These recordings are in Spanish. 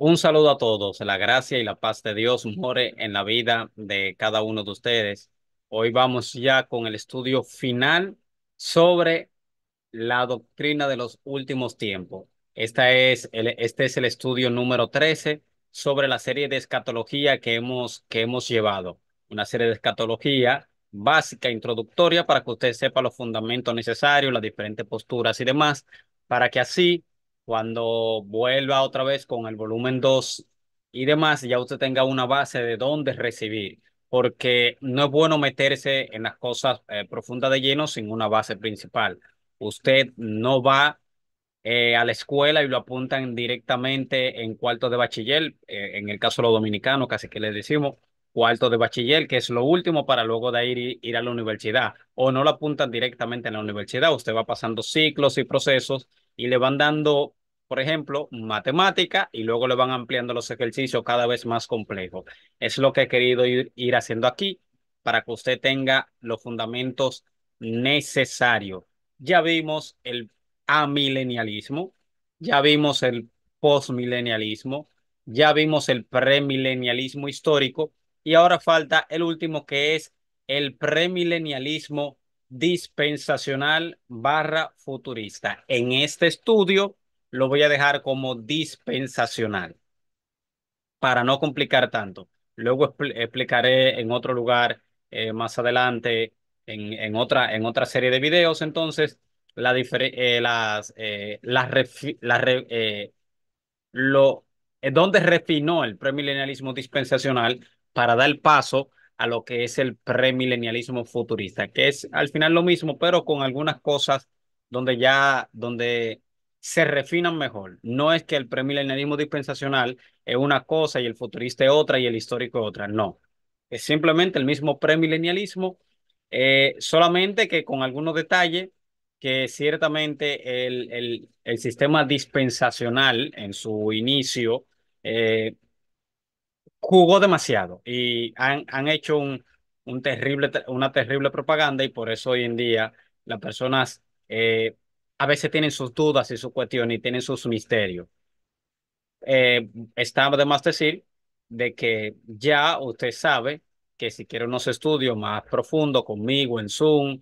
Un saludo a todos, la gracia y la paz de Dios more en la vida de cada uno de ustedes. Hoy vamos ya con el estudio final sobre la doctrina de los últimos tiempos. Esta es el, este es el estudio número 13 sobre la serie de escatología que hemos, que hemos llevado. Una serie de escatología básica, introductoria, para que usted sepa los fundamentos necesarios, las diferentes posturas y demás, para que así cuando vuelva otra vez con el volumen 2 y demás, ya usted tenga una base de dónde recibir, porque no es bueno meterse en las cosas eh, profundas de lleno sin una base principal. Usted no va eh, a la escuela y lo apuntan directamente en cuarto de bachiller, eh, en el caso de los dominicanos, casi que les decimos cuarto de bachiller, que es lo último para luego de ir, ir a la universidad, o no lo apuntan directamente en la universidad, usted va pasando ciclos y procesos y le van dando por ejemplo, matemática y luego le van ampliando los ejercicios cada vez más complejos. Es lo que he querido ir, haciendo aquí para que usted tenga los fundamentos necesarios. Ya vimos el amilenialismo, ya vimos el postmilenialismo, ya vimos el premilenialismo histórico y ahora falta el último que es el premilenialismo dispensacional barra futurista. En este estudio lo voy a dejar como dispensacional para no complicar tanto. Luego explicaré en otro lugar eh, más adelante, en, en, otra, en otra serie de videos, entonces, la eh, las, eh, las lo, donde refinó el premilenialismo dispensacional para dar paso a lo que es el premilenialismo futurista, que es al final lo mismo, pero con algunas cosas donde ya, donde se refinan mejor. No es que el premilenialismo dispensacional es una cosa y el futurista es otra y el histórico es otra. No. Es simplemente el mismo premilenialismo, eh, solamente que con algunos detalles que ciertamente el, el, el sistema dispensacional en su inicio eh, jugó demasiado y han, hecho un, un terrible, una terrible propaganda y por eso hoy en día las personas eh, a veces tienen sus dudas y sus cuestiones y tienen sus misterios. Eh, está de más decir de que ya usted sabe que si quiere unos estudios más profundos conmigo en Zoom,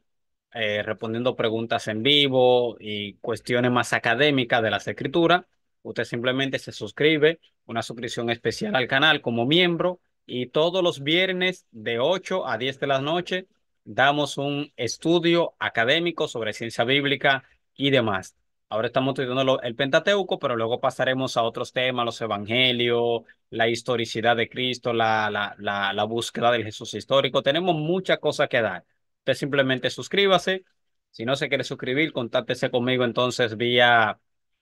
eh, respondiendo preguntas en vivo y cuestiones más académicas de las escrituras, usted simplemente se suscribe, una suscripción especial al canal como miembro y todos los viernes de 8 a 10 de la noche damos un estudio académico sobre ciencia bíblica y demás. Ahora estamos estudiando el Pentateuco, pero luego pasaremos a otros temas, los evangelios, la historicidad de Cristo, la, la, la, la búsqueda del Jesús histórico. Tenemos muchas cosas que dar. Usted simplemente suscríbase. Si no se quiere suscribir, contáctese conmigo entonces vía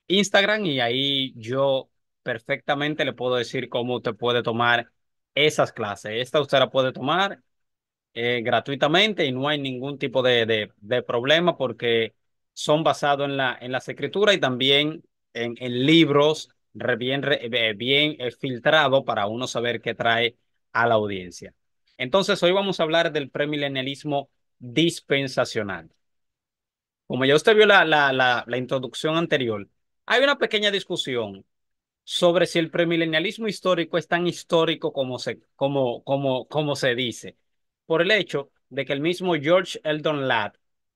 Instagram y ahí yo perfectamente le puedo decir cómo usted puede tomar esas clases. Esta usted la puede tomar eh, gratuitamente y no hay ningún tipo de, de, de problema porque son basados en la, en las escrituras y también en, en libros bien, eh, bien eh, filtrados para uno saber qué trae a la audiencia. Entonces, hoy vamos a hablar del premilenialismo dispensacional. Como ya usted vio la, la, la, introducción anterior, hay una pequeña discusión sobre si el premilenialismo histórico es tan histórico como se, como, como, como se dice, por el hecho de que el mismo George Eldon Ladd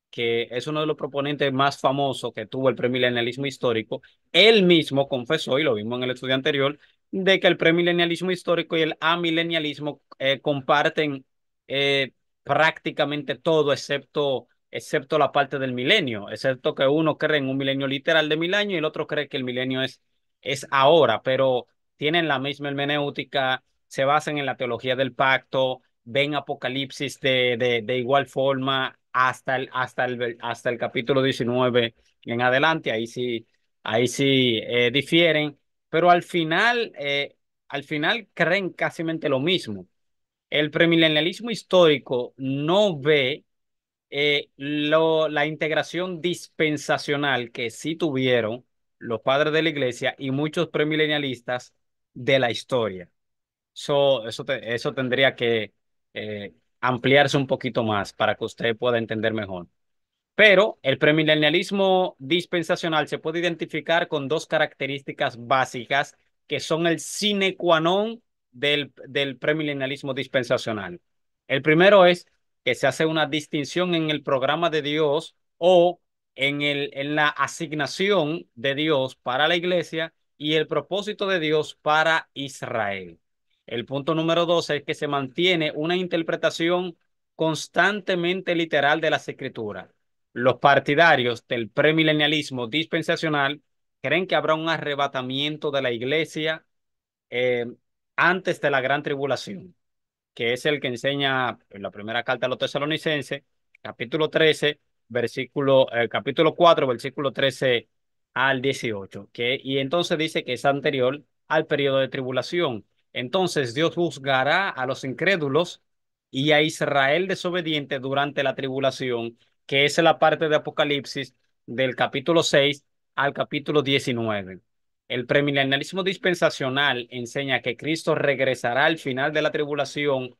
que es uno de los proponentes más famosos que tuvo el premilenialismo histórico, él mismo confesó, y lo vimos en el estudio anterior, de que el premilenialismo histórico y el amilenialismo eh, comparten eh, prácticamente todo, excepto, excepto la parte del milenio, excepto que uno cree en un milenio literal de mil años y el otro cree que el milenio es, es ahora, pero tienen la misma hermenéutica, se basan en la teología del pacto, ven Apocalipsis de, de igual forma, hasta el, hasta el, hasta el capítulo 19 en adelante, ahí sí, ahí sí eh, difieren, pero al final, eh, al final creen casi lo mismo. El premilenialismo histórico no ve eh, lo, la integración dispensacional que sí tuvieron los padres de la iglesia y muchos premilenialistas de la historia. eso eso, eso tendría que, eh, ampliarse un poquito más para que usted pueda entender mejor. Pero el premilenialismo dispensacional se puede identificar con dos características básicas que son el sine qua non del, del premilenialismo dispensacional. El primero es que se hace una distinción en el programa de Dios o en, el, en la asignación de Dios para la iglesia y el propósito de Dios para Israel. El punto número 12 es que se mantiene una interpretación constantemente literal de las escrituras. Los partidarios del premilenialismo dispensacional creen que habrá un arrebatamiento de la iglesia eh, antes de la gran tribulación, que es el que enseña en la primera carta a los tesalonicenses, capítulo 13, versículo, eh, capítulo 4, versículo 13 al 18, que, y entonces dice que es anterior al periodo de tribulación. Entonces Dios juzgará a los incrédulos y a Israel desobediente durante la tribulación, que es la parte de Apocalipsis del capítulo 6 al capítulo 19. El premilenialismo dispensacional enseña que Cristo regresará al final de la tribulación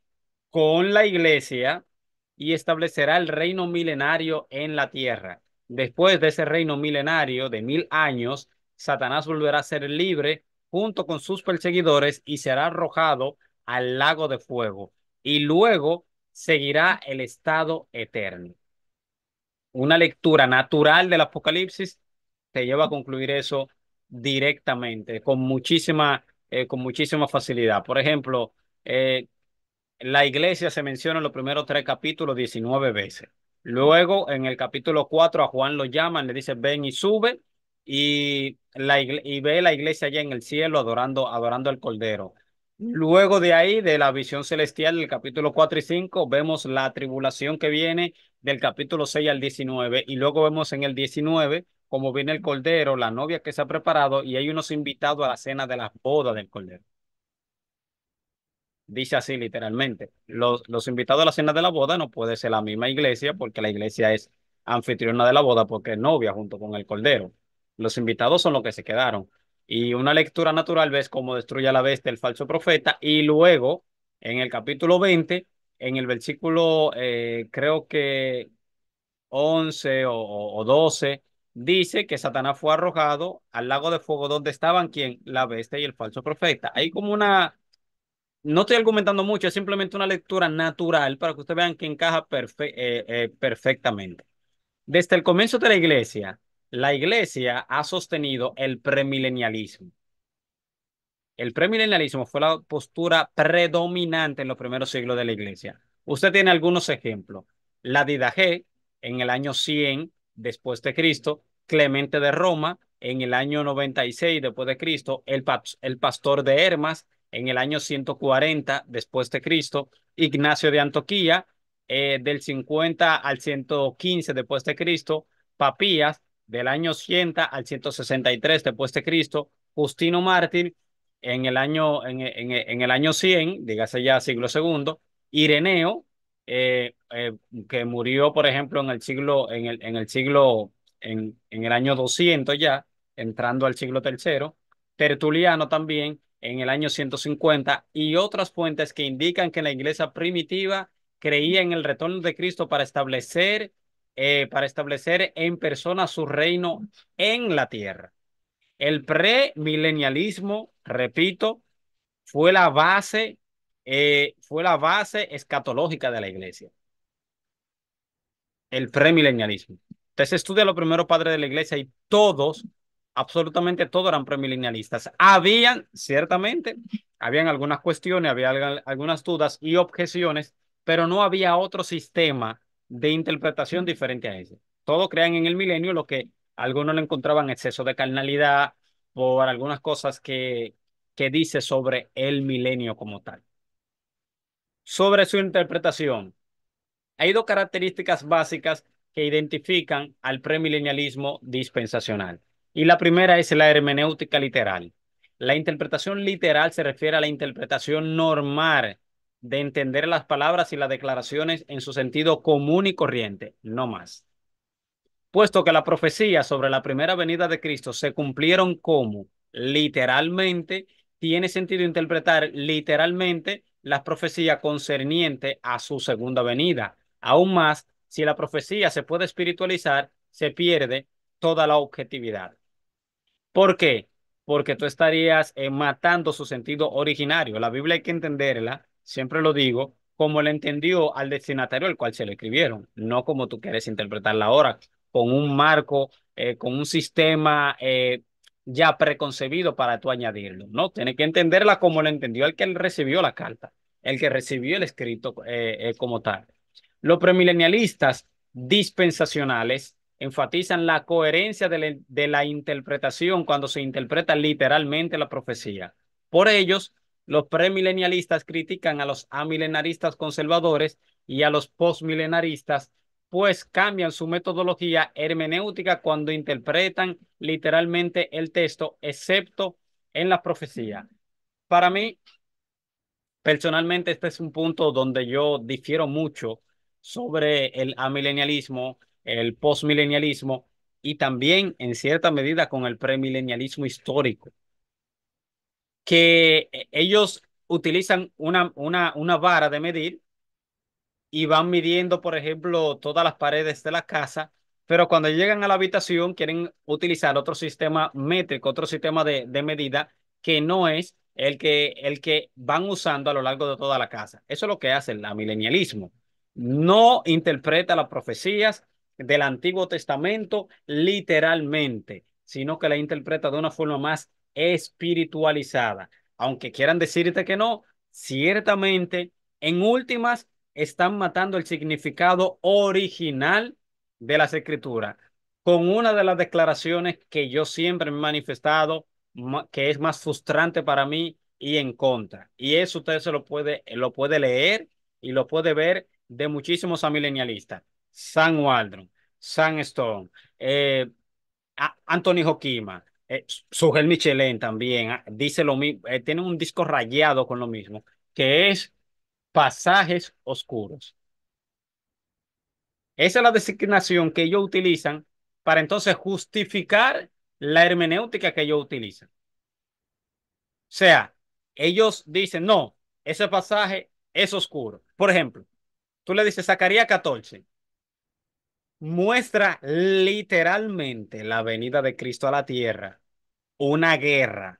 con la iglesia y establecerá el reino milenario en la tierra. Después de ese reino milenario de mil años, Satanás volverá a ser libre junto con sus perseguidores y será arrojado al lago de fuego y luego seguirá el estado eterno. Una lectura natural del Apocalipsis te lleva a concluir eso directamente, con muchísima, eh, con muchísima facilidad. Por ejemplo, eh, la iglesia se menciona en los primeros tres capítulos 19 veces. Luego, en el capítulo 4, a Juan lo llaman, le dice, ven y sube. Y y ve la iglesia allá en el cielo adorando, adorando al Cordero. Luego de ahí, de la visión celestial del capítulo 4 y 5, vemos la tribulación que viene del capítulo 6 al 19 y luego vemos en el 19 cómo viene el Cordero, la novia que se ha preparado y hay unos invitados a la cena de las bodas del Cordero. Dice así literalmente, los, los invitados a la cena de la boda no puede ser la misma iglesia porque la iglesia es anfitriona de la boda porque es novia junto con el Cordero. Los invitados son los que se quedaron. Y una lectura natural ves cómo destruye a la bestia el falso profeta. Y luego, en el capítulo 20, en el versículo, eh, creo que 11 o, 12, dice que Satanás fue arrojado al lago de fuego donde estaban quien La bestia y el falso profeta. Hay como una... No estoy argumentando mucho, es simplemente una lectura natural para que ustedes vean que encaja eh, eh, perfectamente. Desde el comienzo de la iglesia, la iglesia ha sostenido el premilenialismo. El premilenialismo fue la postura predominante en los primeros siglos de la iglesia. Usted tiene algunos ejemplos. La Didaje en el año 100 después de Cristo, Clemente de Roma en el año 96 después de Cristo, el, el pastor de Hermas en el año 140 después de Cristo, Ignacio de Antoquía eh, del 50 al 115 después de Cristo, Papías del año 100 al 163 después de Cristo, Justino Mártir en el año, en, el año 100, dígase ya siglo II, Ireneo, eh, eh, que murió, por ejemplo, en el siglo, en el, en el siglo, en, en el año 200 ya, entrando al siglo III, Tertuliano también en el año 150 y otras fuentes que indican que la iglesia primitiva creía en el retorno de Cristo para establecer eh, para establecer en persona su reino en la tierra. El premilenialismo, repito, fue la base, eh, fue la base escatológica de la iglesia. El premilenialismo. Entonces estudia los primeros padres de la iglesia y todos, absolutamente todos eran premilenialistas. Habían, ciertamente, habían algunas cuestiones, había algunas dudas y objeciones, pero no había otro sistema de interpretación diferente a ese. Todos crean en el milenio lo que algunos le encontraban exceso de carnalidad por algunas cosas que, que dice sobre el milenio como tal. Sobre su interpretación, hay dos características básicas que identifican al premilenialismo dispensacional. Y la primera es la hermenéutica literal. La interpretación literal se refiere a la interpretación normal de entender las palabras y las declaraciones en su sentido común y corriente, no más. Puesto que la profecía sobre la primera venida de Cristo se cumplieron como literalmente, tiene sentido interpretar literalmente las profecías concernientes a su segunda venida. Aún más, si la profecía se puede espiritualizar, se pierde toda la objetividad. ¿Por qué? Porque tú estarías eh, matando su sentido originario. La Biblia hay que entenderla siempre lo digo, como le entendió al destinatario al cual se le escribieron, no como tú quieres interpretarla ahora, con un marco, eh, con un sistema eh, ya preconcebido para tú añadirlo, ¿no? tiene que entenderla como le entendió al que recibió la carta, el que recibió el escrito eh, como tal. Los premilenialistas dispensacionales enfatizan la coherencia de la interpretación cuando se interpreta literalmente la profecía. Por ellos, los premilenialistas critican a los amilenaristas conservadores y a los postmilenaristas, pues cambian su metodología hermenéutica cuando interpretan literalmente el texto, excepto en la profecía. Para mí, personalmente, este es un punto donde yo difiero mucho sobre el amilenialismo, el postmilenialismo y también en cierta medida con el premilenialismo histórico que eh, ellos utilizan una, una, una vara de medir y van midiendo, por ejemplo, todas las paredes de la casa, pero cuando llegan a la habitación quieren utilizar otro sistema métrico, otro sistema de, medida que no es el que, el que van usando a lo largo de toda la casa. Eso es lo que hace el milenialismo. No interpreta las profecías del Antiguo Testamento literalmente, sino que la interpreta de una forma más espiritualizada. Aunque quieran decirte que no, ciertamente, en últimas, están matando el significado original de las escrituras con una de las declaraciones que yo siempre he manifestado que es más frustrante para mí y en contra. Y eso usted se lo puede, lo puede leer y lo puede ver de muchísimos amilenialistas. San Waldron, San Stone, eh, Anthony Joquima, eh, Sugel Michelin también ah, dice lo mismo, eh, tiene un disco rayado con lo mismo, que es pasajes oscuros. Esa es la designación que ellos utilizan para entonces justificar la hermenéutica que ellos utilizan. O sea, ellos dicen, no, ese pasaje es oscuro. Por ejemplo, tú le dices Zacarías 14, muestra literalmente la venida de Cristo a la tierra una guerra.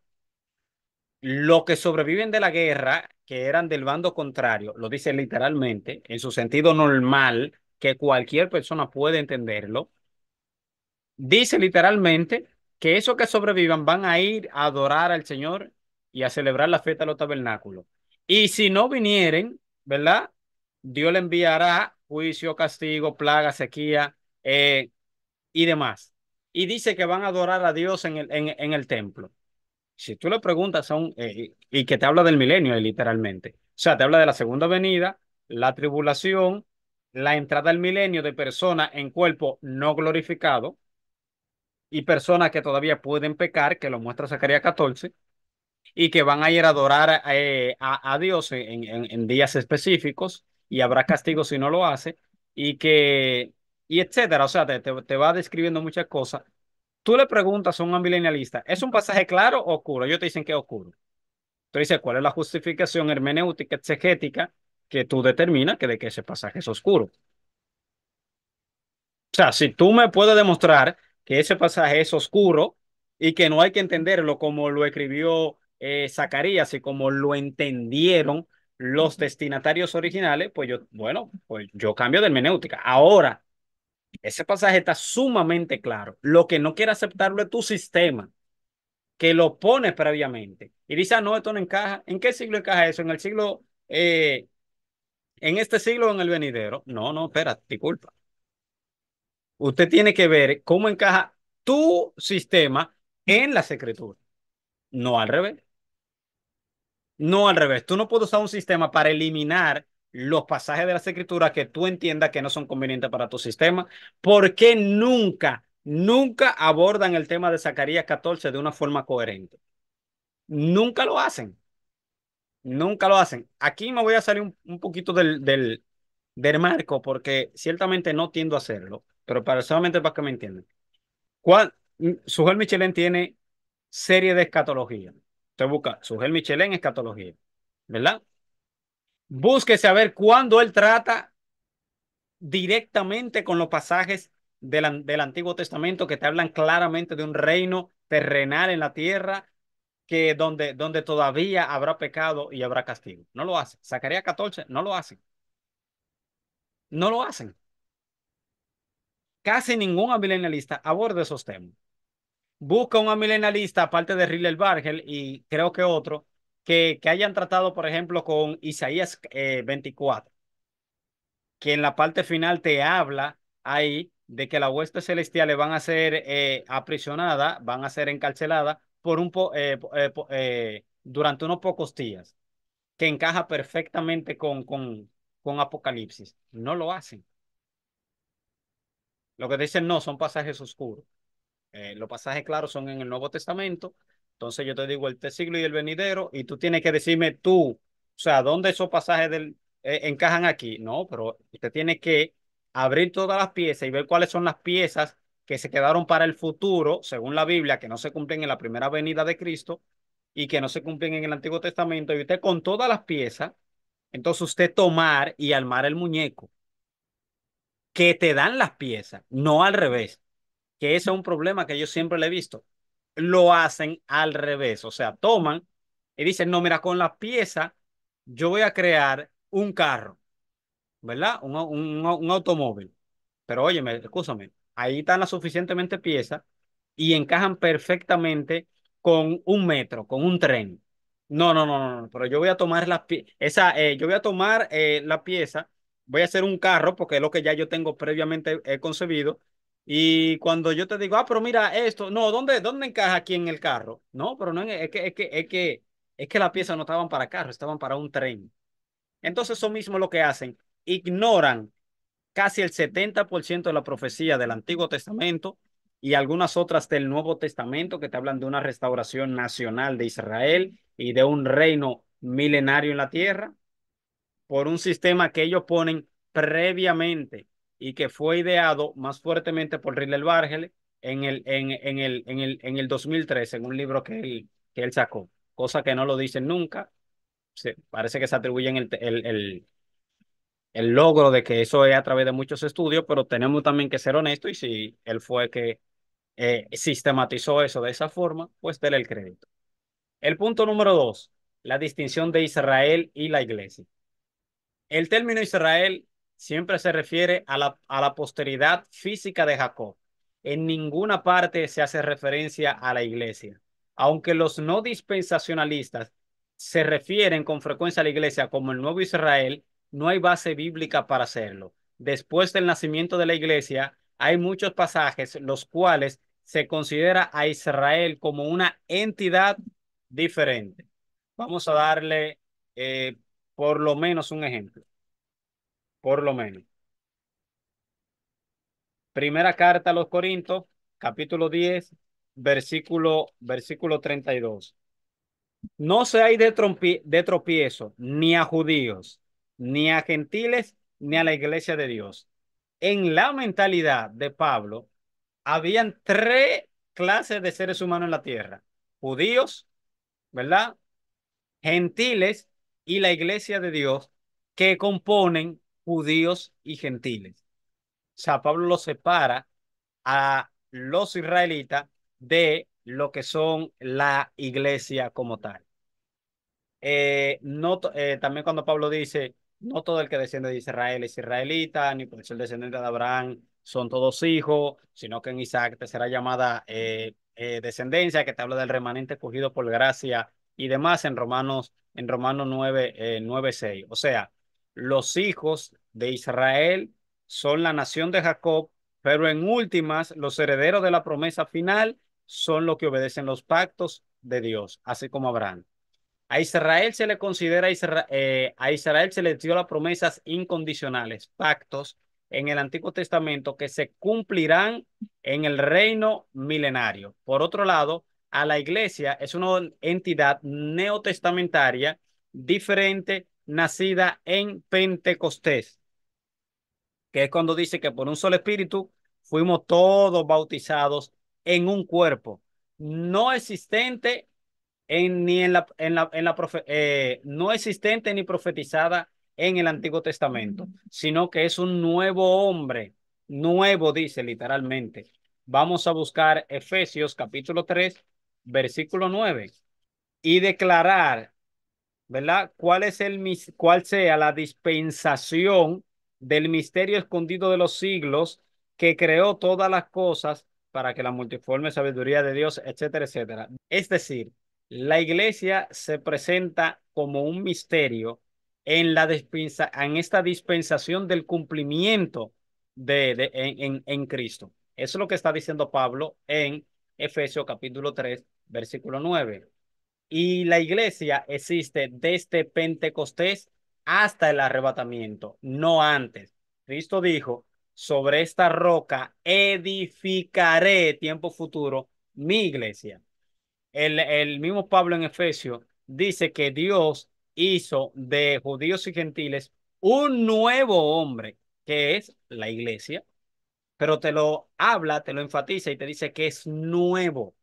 Los que sobreviven de la guerra, que eran del bando contrario, lo dice literalmente, en su sentido normal, que cualquier persona puede entenderlo, dice literalmente que esos que sobrevivan van a ir a adorar al Señor y a celebrar la fiesta de los tabernáculos. Y si no vinieren, ¿verdad? Dios le enviará juicio, castigo, plaga, sequía eh, y demás y dice que van a adorar a Dios en el, en, el templo. Si tú le preguntas a eh, y que te habla del milenio eh, literalmente, o sea, te habla de la segunda venida, la tribulación, la entrada al milenio de personas en cuerpo no glorificado y personas que todavía pueden pecar, que lo muestra Zacarías 14, y que van a ir a adorar eh, a, a, Dios en, en días específicos y habrá castigo si no lo hace, y que y etcétera. O sea, te, va describiendo muchas cosas. Tú le preguntas a un ambilenialista, ¿es un pasaje claro o oscuro? Ellos te dicen que es oscuro. Tú dices, ¿cuál es la justificación hermenéutica exegética que tú determinas que de que ese pasaje es oscuro? O sea, si tú me puedes demostrar que ese pasaje es oscuro y que no hay que entenderlo como lo escribió eh, Zacarías y como lo entendieron los destinatarios originales, pues yo, bueno, pues yo cambio de hermenéutica. Ahora, ese pasaje está sumamente claro. Lo que no quiere aceptarlo es tu sistema, que lo pones previamente. Y dice, ah, no, esto no encaja. ¿En qué siglo encaja eso? ¿En el siglo, eh, en este siglo o en el venidero? No, no, espera, disculpa. Usted tiene que ver cómo encaja tu sistema en la secretura. No al revés. No al revés. Tú no puedes usar un sistema para eliminar los pasajes de las escrituras que tú entiendas que no son convenientes para tu sistema. porque nunca, nunca abordan el tema de Zacarías 14 de una forma coherente? Nunca lo hacen. Nunca lo hacen. Aquí me voy a salir un, poquito del, del, marco porque ciertamente no tiendo a hacerlo, pero para solamente para que me entiendan. Sujel Michelin tiene serie de escatología. Usted busca Sujel Michelin escatología, ¿verdad? a ver cuándo él trata directamente con los pasajes del, Antiguo Testamento que te hablan claramente de un reino terrenal en la tierra que donde, donde todavía habrá pecado y habrá castigo. No lo hace. Zacarías 14, no lo hace. No lo hacen. Casi ningún amilenialista aborda esos temas. Busca un amilenalista, aparte de el Bargel y creo que otro, que, hayan tratado, por ejemplo, con Isaías eh, 24, que en la parte final te habla ahí de que la hueste celestial le van a ser eh, aprisionada, van a ser encarcelada por un eh, eh, eh, durante unos pocos días, que encaja perfectamente con, con, con Apocalipsis. No lo hacen. Lo que dicen no son pasajes oscuros. los pasajes claros son en el Nuevo Testamento entonces yo te digo el siglo y el venidero y tú tienes que decirme tú, o sea, ¿dónde esos pasajes del, eh, encajan aquí? No, pero usted tiene que abrir todas las piezas y ver cuáles son las piezas que se quedaron para el futuro, según la Biblia, que no se cumplen en la primera venida de Cristo y que no se cumplen en el Antiguo Testamento. Y usted con todas las piezas, entonces usted tomar y armar el muñeco que te dan las piezas, no al revés, que ese es un problema que yo siempre le he visto lo hacen al revés. O sea, toman y dicen, no, mira, con la pieza yo voy a crear un carro, ¿verdad? Un, automóvil. Pero óyeme, escúchame, ahí están las suficientemente piezas y encajan perfectamente con un metro, con un tren. No, no, no, no, pero yo voy a tomar la esa, eh, yo voy a tomar eh, la pieza, voy a hacer un carro porque es lo que ya yo tengo previamente he eh, concebido y cuando yo te digo, ah, pero mira esto, no, ¿dónde, dónde encaja aquí en el carro? No, pero no, es que, es que, es que, es que las piezas no estaban para carro, estaban para un tren. Entonces, eso mismo lo que hacen, ignoran casi el 70% de la profecía del Antiguo Testamento y algunas otras del Nuevo Testamento que te hablan de una restauración nacional de Israel y de un reino milenario en la tierra por un sistema que ellos ponen previamente y que fue ideado más fuertemente por Ridley Bargel en el, en, en, el, en, el, en el 2013, en un libro que él, que él sacó, cosa que no lo dicen nunca. Se, parece que se atribuyen el, el, el, logro de que eso es a través de muchos estudios, pero tenemos también que ser honestos y si él fue que eh, sistematizó eso de esa forma, pues déle el crédito. El punto número dos, la distinción de Israel y la iglesia. El término Israel siempre se refiere a la, posteridad física de Jacob. En ninguna parte se hace referencia a la iglesia. Aunque los no dispensacionalistas se refieren con frecuencia a la iglesia como el nuevo Israel, no hay base bíblica para hacerlo. Después del nacimiento de la iglesia, hay muchos pasajes los cuales se considera a Israel como una entidad diferente. Vamos a darle eh, por lo menos un ejemplo por lo menos. Primera carta a los Corintios, capítulo 10, versículo, versículo 32. No se de, de tropiezo ni a judíos, ni a gentiles, ni a la iglesia de Dios. En la mentalidad de Pablo, habían tres clases de seres humanos en la tierra. Judíos, ¿verdad? Gentiles y la iglesia de Dios que componen judíos y gentiles. O sea, Pablo lo separa a los israelitas de lo que son la iglesia como tal. Eh, no, eh, también cuando Pablo dice, no todo el que desciende de Israel es israelita, ni por ser descendiente de Abraham son todos hijos, sino que en Isaac te será llamada eh, descendencia, que te habla del remanente cogido por gracia y demás en Romanos, en Romanos 9, 9, 6. O sea, los hijos de Israel son la nación de Jacob, pero en últimas, los herederos de la promesa final son los que obedecen los pactos de Dios, así como Abraham. A Israel se le considera, eh, a Israel se le dio las promesas incondicionales, pactos en el Antiguo Testamento que se cumplirán en el reino milenario. Por otro lado, a la iglesia es una entidad neotestamentaria diferente nacida en Pentecostés, que es cuando dice que por un solo espíritu fuimos todos bautizados en un cuerpo no existente en, ni en la, en la, en la eh, no existente ni profetizada en el Antiguo Testamento, sino que es un nuevo hombre, nuevo dice literalmente. Vamos a buscar Efesios capítulo 3, versículo 9 y declarar ¿verdad? ¿Cuál, es el, cuál sea la dispensación del misterio escondido de los siglos que creó todas las cosas para que la multiforme sabiduría de Dios, etcétera, etcétera? Es decir, la iglesia se presenta como un misterio en, la en esta dispensación del cumplimiento de, en, en, en Cristo. Eso es lo que está diciendo Pablo en Efesios capítulo 3, versículo 9. Y la iglesia existe desde Pentecostés hasta el arrebatamiento, no antes. Cristo dijo, sobre esta roca edificaré tiempo futuro mi iglesia. El, mismo Pablo en efesio dice que Dios hizo de judíos y gentiles un nuevo hombre, que es la iglesia, pero te lo habla, te lo enfatiza y te dice que es nuevo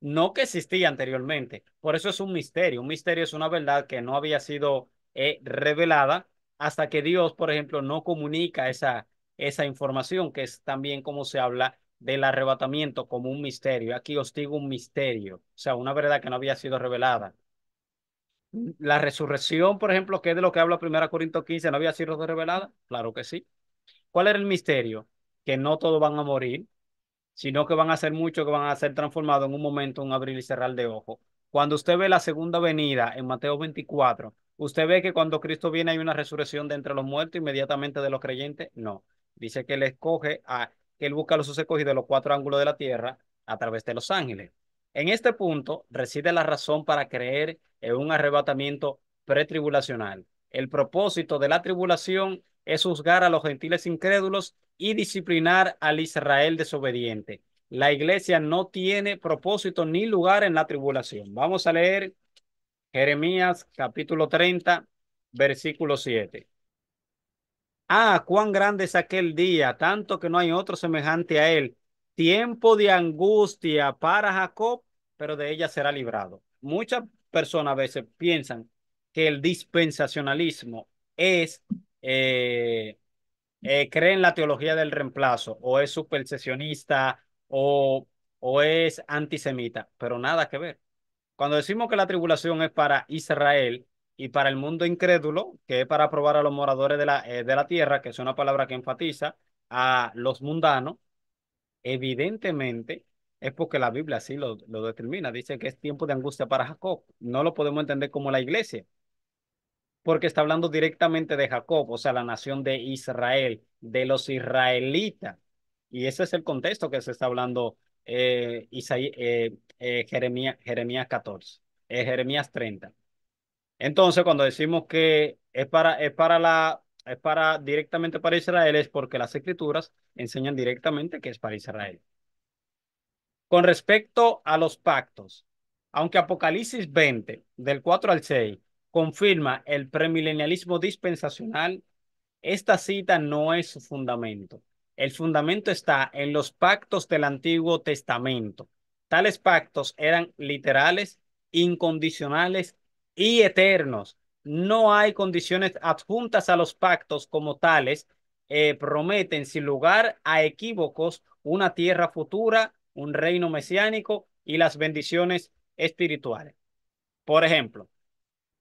no que existía anteriormente. Por eso es un misterio. Un misterio es una verdad que no había sido eh, revelada hasta que Dios, por ejemplo, no comunica esa, esa información, que es también como se habla del arrebatamiento como un misterio. Aquí os digo un misterio, o sea, una verdad que no había sido revelada. La resurrección, por ejemplo, que es de lo que habla 1 Corintios 15, ¿no había sido revelada? Claro que sí. ¿Cuál era el misterio? Que no todos van a morir, sino que van a ser muchos que van a ser transformados en un momento, un abrir y cerrar de ojo. Cuando usted ve la segunda venida en Mateo 24, ¿usted ve que cuando Cristo viene hay una resurrección de entre los muertos inmediatamente de los creyentes? No. Dice que él escoge, a, que él busca a los sucesos escogidos de los cuatro ángulos de la tierra a través de los ángeles. En este punto reside la razón para creer en un arrebatamiento pretribulacional. El propósito de la tribulación es juzgar a los gentiles incrédulos y disciplinar al Israel desobediente. La iglesia no tiene propósito ni lugar en la tribulación. Vamos a leer Jeremías capítulo 30, versículo 7. Ah, cuán grande es aquel día, tanto que no hay otro semejante a él. Tiempo de angustia para Jacob, pero de ella será librado. Muchas personas a veces piensan que el dispensacionalismo es eh, eh, cree en la teología del reemplazo o es supersesionista o, o es antisemita, pero nada que ver. Cuando decimos que la tribulación es para Israel y para el mundo incrédulo, que es para probar a los moradores de la, eh, de la tierra, que es una palabra que enfatiza a los mundanos, evidentemente es porque la Biblia así lo determina. Dice que es tiempo de angustia para Jacob. No lo podemos entender como la iglesia porque está hablando directamente de Jacob, o sea, la nación de Israel, de los israelitas. Y ese es el contexto que se está hablando eh, eh, eh, Jeremías, Jeremías 14, Jeremías 30. Entonces, cuando decimos que es para, es para la es para directamente para Israel, es porque las escrituras enseñan directamente que es para Israel. Con respecto a los pactos, aunque Apocalipsis 20, del 4 al 6, confirma el premilenialismo dispensacional, esta cita no es su fundamento. El fundamento está en los pactos del Antiguo Testamento. Tales pactos eran literales, incondicionales y eternos. No hay condiciones adjuntas a los pactos como tales. Eh, prometen sin lugar a equívocos una tierra futura, un reino mesiánico y las bendiciones espirituales. Por ejemplo,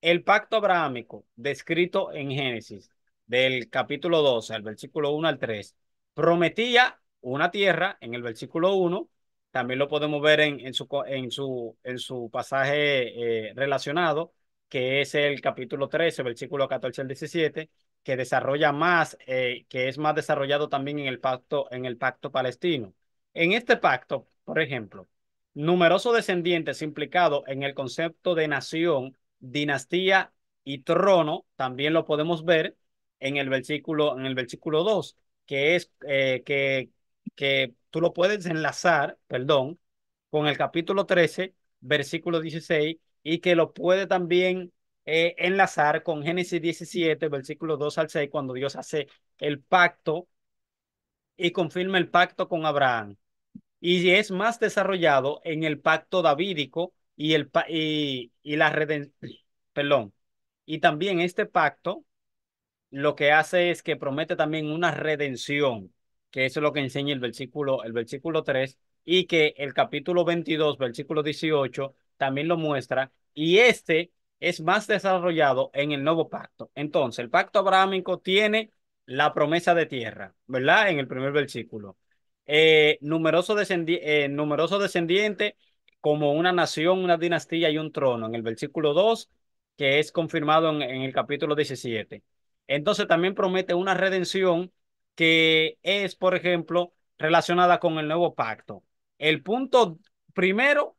el pacto abrahámico descrito en Génesis del capítulo 12 al versículo 1 al 3 prometía una tierra en el versículo 1. También lo podemos ver en, en, su, en, su, en su, pasaje eh, relacionado, que es el capítulo 13, versículo 14 al 17, que desarrolla más, eh, que es más desarrollado también en el pacto, en el pacto palestino. En este pacto, por ejemplo, numerosos descendientes implicados en el concepto de nación dinastía y trono, también lo podemos ver en el versículo, en el versículo 2, que es eh, que, que tú lo puedes enlazar, perdón, con el capítulo 13, versículo 16, y que lo puede también eh, enlazar con Génesis 17, versículo 2 al 6, cuando Dios hace el pacto y confirma el pacto con Abraham. Y es más desarrollado en el pacto davídico, y, el, y, la redención perdón, y también este pacto lo que hace es que promete también una redención, que eso es lo que enseña el versículo, el versículo 3, y que el capítulo 22, versículo 18, también lo muestra, y este es más desarrollado en el nuevo pacto. Entonces, el pacto abrahámico tiene la promesa de tierra, ¿verdad? En el primer versículo. Eh, numeroso, descendi eh, numeroso descendiente como una nación, una dinastía y un trono, en el versículo 2, que es confirmado en, el capítulo 17. Entonces también promete una redención que es, por ejemplo, relacionada con el nuevo pacto. El punto primero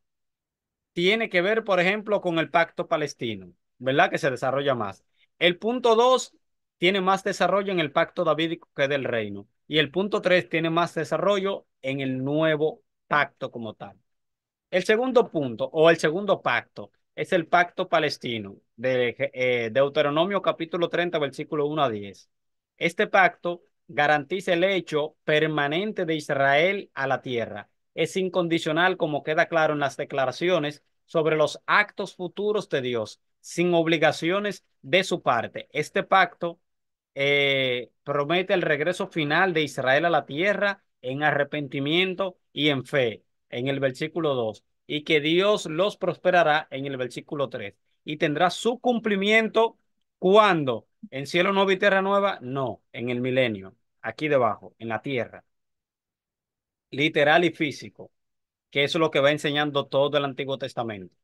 tiene que ver, por ejemplo, con el pacto palestino, ¿verdad? Que se desarrolla más. El punto 2 tiene más desarrollo en el pacto davídico que del reino. Y el punto 3 tiene más desarrollo en el nuevo pacto como tal. El segundo punto o el segundo pacto es el pacto palestino de eh, Deuteronomio capítulo 30, versículo 1 a 10. Este pacto garantiza el hecho permanente de Israel a la tierra. Es incondicional, como queda claro en las declaraciones sobre los actos futuros de Dios, sin obligaciones de su parte. Este pacto eh, promete el regreso final de Israel a la tierra en arrepentimiento y en fe en el versículo 2, y que Dios los prosperará en el versículo 3, y tendrá su cumplimiento cuando, en cielo nuevo y tierra nueva, no, en el milenio, aquí debajo, en la tierra, literal y físico, que es lo que va enseñando todo el Antiguo Testamento.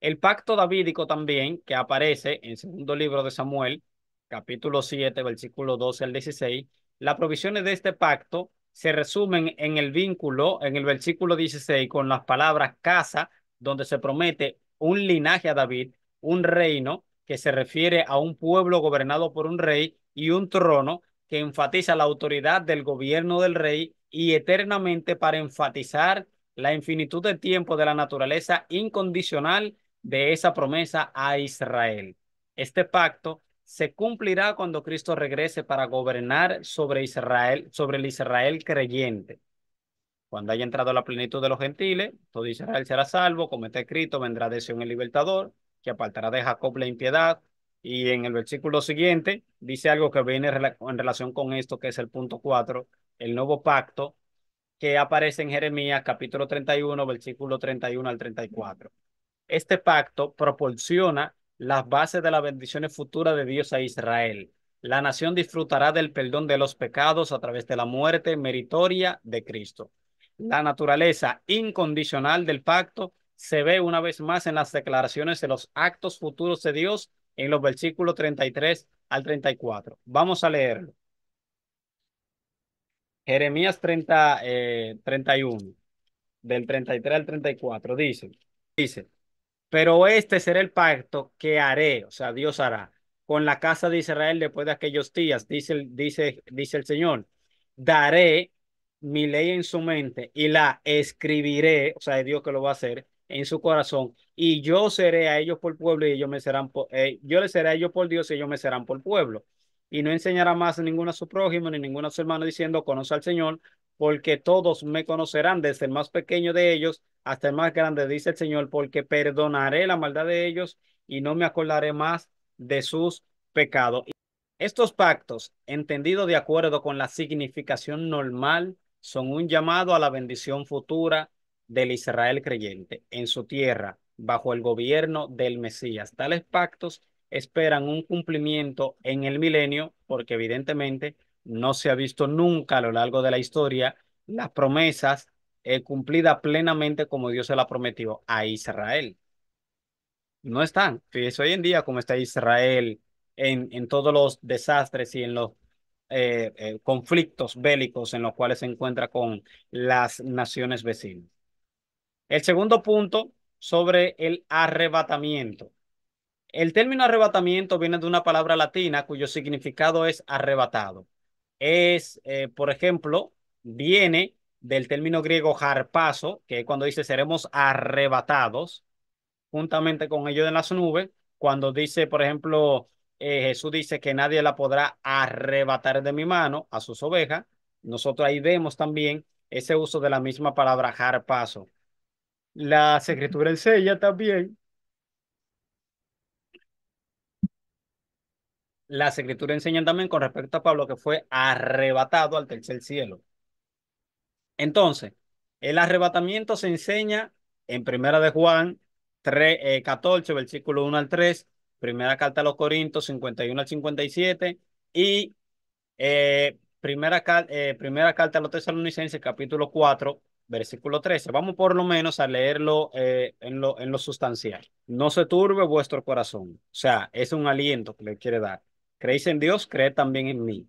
El pacto davídico también, que aparece en el segundo libro de Samuel, capítulo 7, versículo 12 al 16, las provisiones de este pacto se resumen en el vínculo, en el versículo 16, con las palabras casa, donde se promete un linaje a David, un reino que se refiere a un pueblo gobernado por un rey y un trono que enfatiza la autoridad del gobierno del rey y eternamente para enfatizar la infinitud de tiempo de la naturaleza incondicional de esa promesa a Israel. Este pacto se cumplirá cuando Cristo regrese para gobernar sobre Israel, sobre el Israel creyente. Cuando haya entrado la plenitud de los gentiles, todo Israel será salvo, como está escrito, vendrá de Sion el libertador, que apartará de Jacob la impiedad. Y en el versículo siguiente dice algo que viene en relación con esto, que es el punto 4, el nuevo pacto, que aparece en Jeremías capítulo 31, versículo 31 al 34. Este pacto proporciona las bases de las bendiciones futuras de Dios a Israel. La nación disfrutará del perdón de los pecados a través de la muerte meritoria de Cristo. La naturaleza incondicional del pacto se ve una vez más en las declaraciones de los actos futuros de Dios en los versículos 33 al 34. Vamos a leerlo. Jeremías 30, 31, eh, del 33 al 34, dice, dice, pero este será el pacto que haré, o sea, Dios hará con la casa de Israel después de aquellos días, dice el, dice, dice el Señor. Daré mi ley en su mente y la escribiré, o sea, es Dios que lo va a hacer en su corazón, y yo seré a ellos por pueblo y ellos me serán por, eh, yo les seré ellos por Dios y ellos me serán por pueblo y no enseñará más ninguno a su prójimo ni ninguno a su hermano diciendo, conoce al Señor, porque todos me conocerán, desde el más pequeño de ellos hasta el más grande, dice el Señor, porque perdonaré la maldad de ellos y no me acordaré más de sus pecados. Estos pactos, entendidos de acuerdo con la significación normal, son un llamado a la bendición futura del Israel creyente en su tierra, bajo el gobierno del Mesías. Tales pactos esperan un cumplimiento en el milenio, porque evidentemente no se ha visto nunca a lo largo de la historia las promesas eh, cumplidas plenamente como Dios se la prometió a Israel. No están. Fíjese hoy en día como está Israel en, en todos los desastres y en los eh, eh, conflictos bélicos en los cuales se encuentra con las naciones vecinas. El segundo punto sobre el arrebatamiento. El término arrebatamiento viene de una palabra latina cuyo significado es arrebatado. Es, eh, por ejemplo, viene del término griego harpazo, que cuando dice seremos arrebatados, juntamente con ello de las nubes, cuando dice, por ejemplo, eh, Jesús dice que nadie la podrá arrebatar de mi mano a sus ovejas. Nosotros ahí vemos también ese uso de la misma palabra harpazo. La escritura enseña también la escrituras enseña también con respecto a Pablo que fue arrebatado al tercer cielo. Entonces, el arrebatamiento se enseña en Primera de Juan 14, eh, versículo 1 al 3, Primera Carta a los Corintios 51 al 57 y eh, primera, eh, primera Carta a los Tesalonicenses capítulo 4, versículo 13. Vamos por lo menos a leerlo eh, en, lo, en lo sustancial. No se turbe vuestro corazón. O sea, es un aliento que le quiere dar. Creéis en Dios, creed también en mí.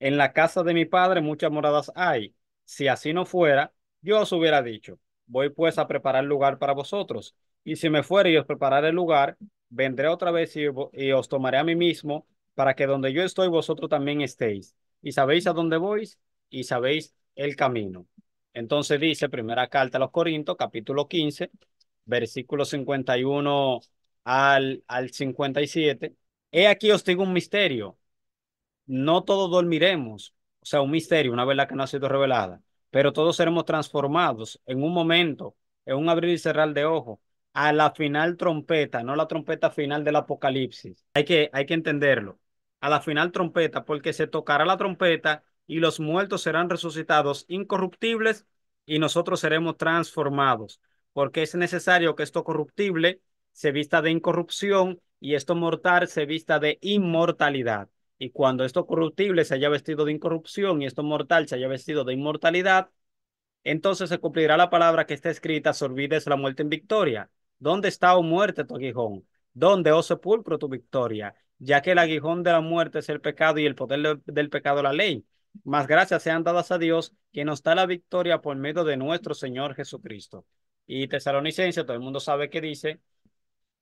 En la casa de mi padre muchas moradas hay. Si así no fuera, yo os hubiera dicho, voy pues a preparar lugar para vosotros. Y si me fuere y os prepararé el lugar, vendré otra vez y, os tomaré a mí mismo, para que donde yo estoy vosotros también estéis. Y sabéis a dónde vais? y sabéis el camino. Entonces dice, primera carta a los Corintios, capítulo 15, versículo 51 al, al 57, He aquí os digo un misterio. No todos dormiremos, o sea, un misterio, una verdad que no ha sido revelada, pero todos seremos transformados en un momento, en un abrir y cerrar de ojo, a la final trompeta, no la trompeta final del apocalipsis. Hay que, hay que entenderlo. A la final trompeta, porque se tocará la trompeta y los muertos serán resucitados incorruptibles y nosotros seremos transformados, porque es necesario que esto corruptible se vista de incorrupción y esto mortal se vista de inmortalidad. Y cuando esto corruptible se haya vestido de incorrupción y esto mortal se haya vestido de inmortalidad, entonces se cumplirá la palabra que está escrita, sorbides la muerte en victoria. ¿Dónde está, o oh muerte, tu aguijón? ¿Dónde, o oh sepulcro, tu victoria? Ya que el aguijón de la muerte es el pecado y el poder del pecado la ley. más gracias sean dadas a Dios, que nos da la victoria por medio de nuestro Señor Jesucristo. Y tesalonicense, todo el mundo sabe que dice,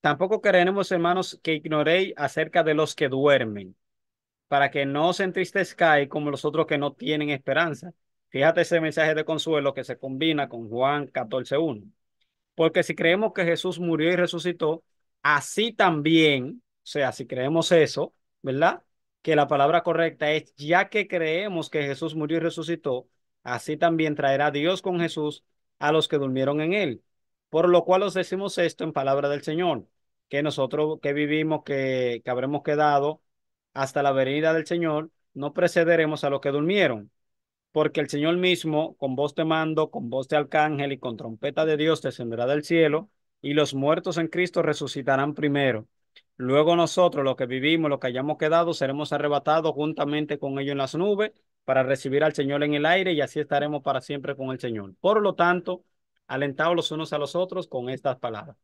Tampoco queremos, hermanos, que ignoréis acerca de los que duermen, para que no os entristezcáis como los otros que no tienen esperanza. Fíjate ese mensaje de consuelo que se combina con Juan 14.1. Porque si creemos que Jesús murió y resucitó, así también, o sea, si creemos eso, ¿verdad? Que la palabra correcta es, ya que creemos que Jesús murió y resucitó, así también traerá Dios con Jesús a los que durmieron en él. Por lo cual os decimos esto en palabra del Señor, que nosotros que vivimos, que, que habremos quedado hasta la venida del Señor, no precederemos a los que durmieron, porque el Señor mismo, con voz de mando, con voz de arcángel y con trompeta de Dios, descenderá del cielo, y los muertos en Cristo resucitarán primero. Luego nosotros, los que vivimos, los que hayamos quedado, seremos arrebatados juntamente con ellos en las nubes para recibir al Señor en el aire y así estaremos para siempre con el Señor. Por lo tanto, alentados los unos a los otros con estas palabras.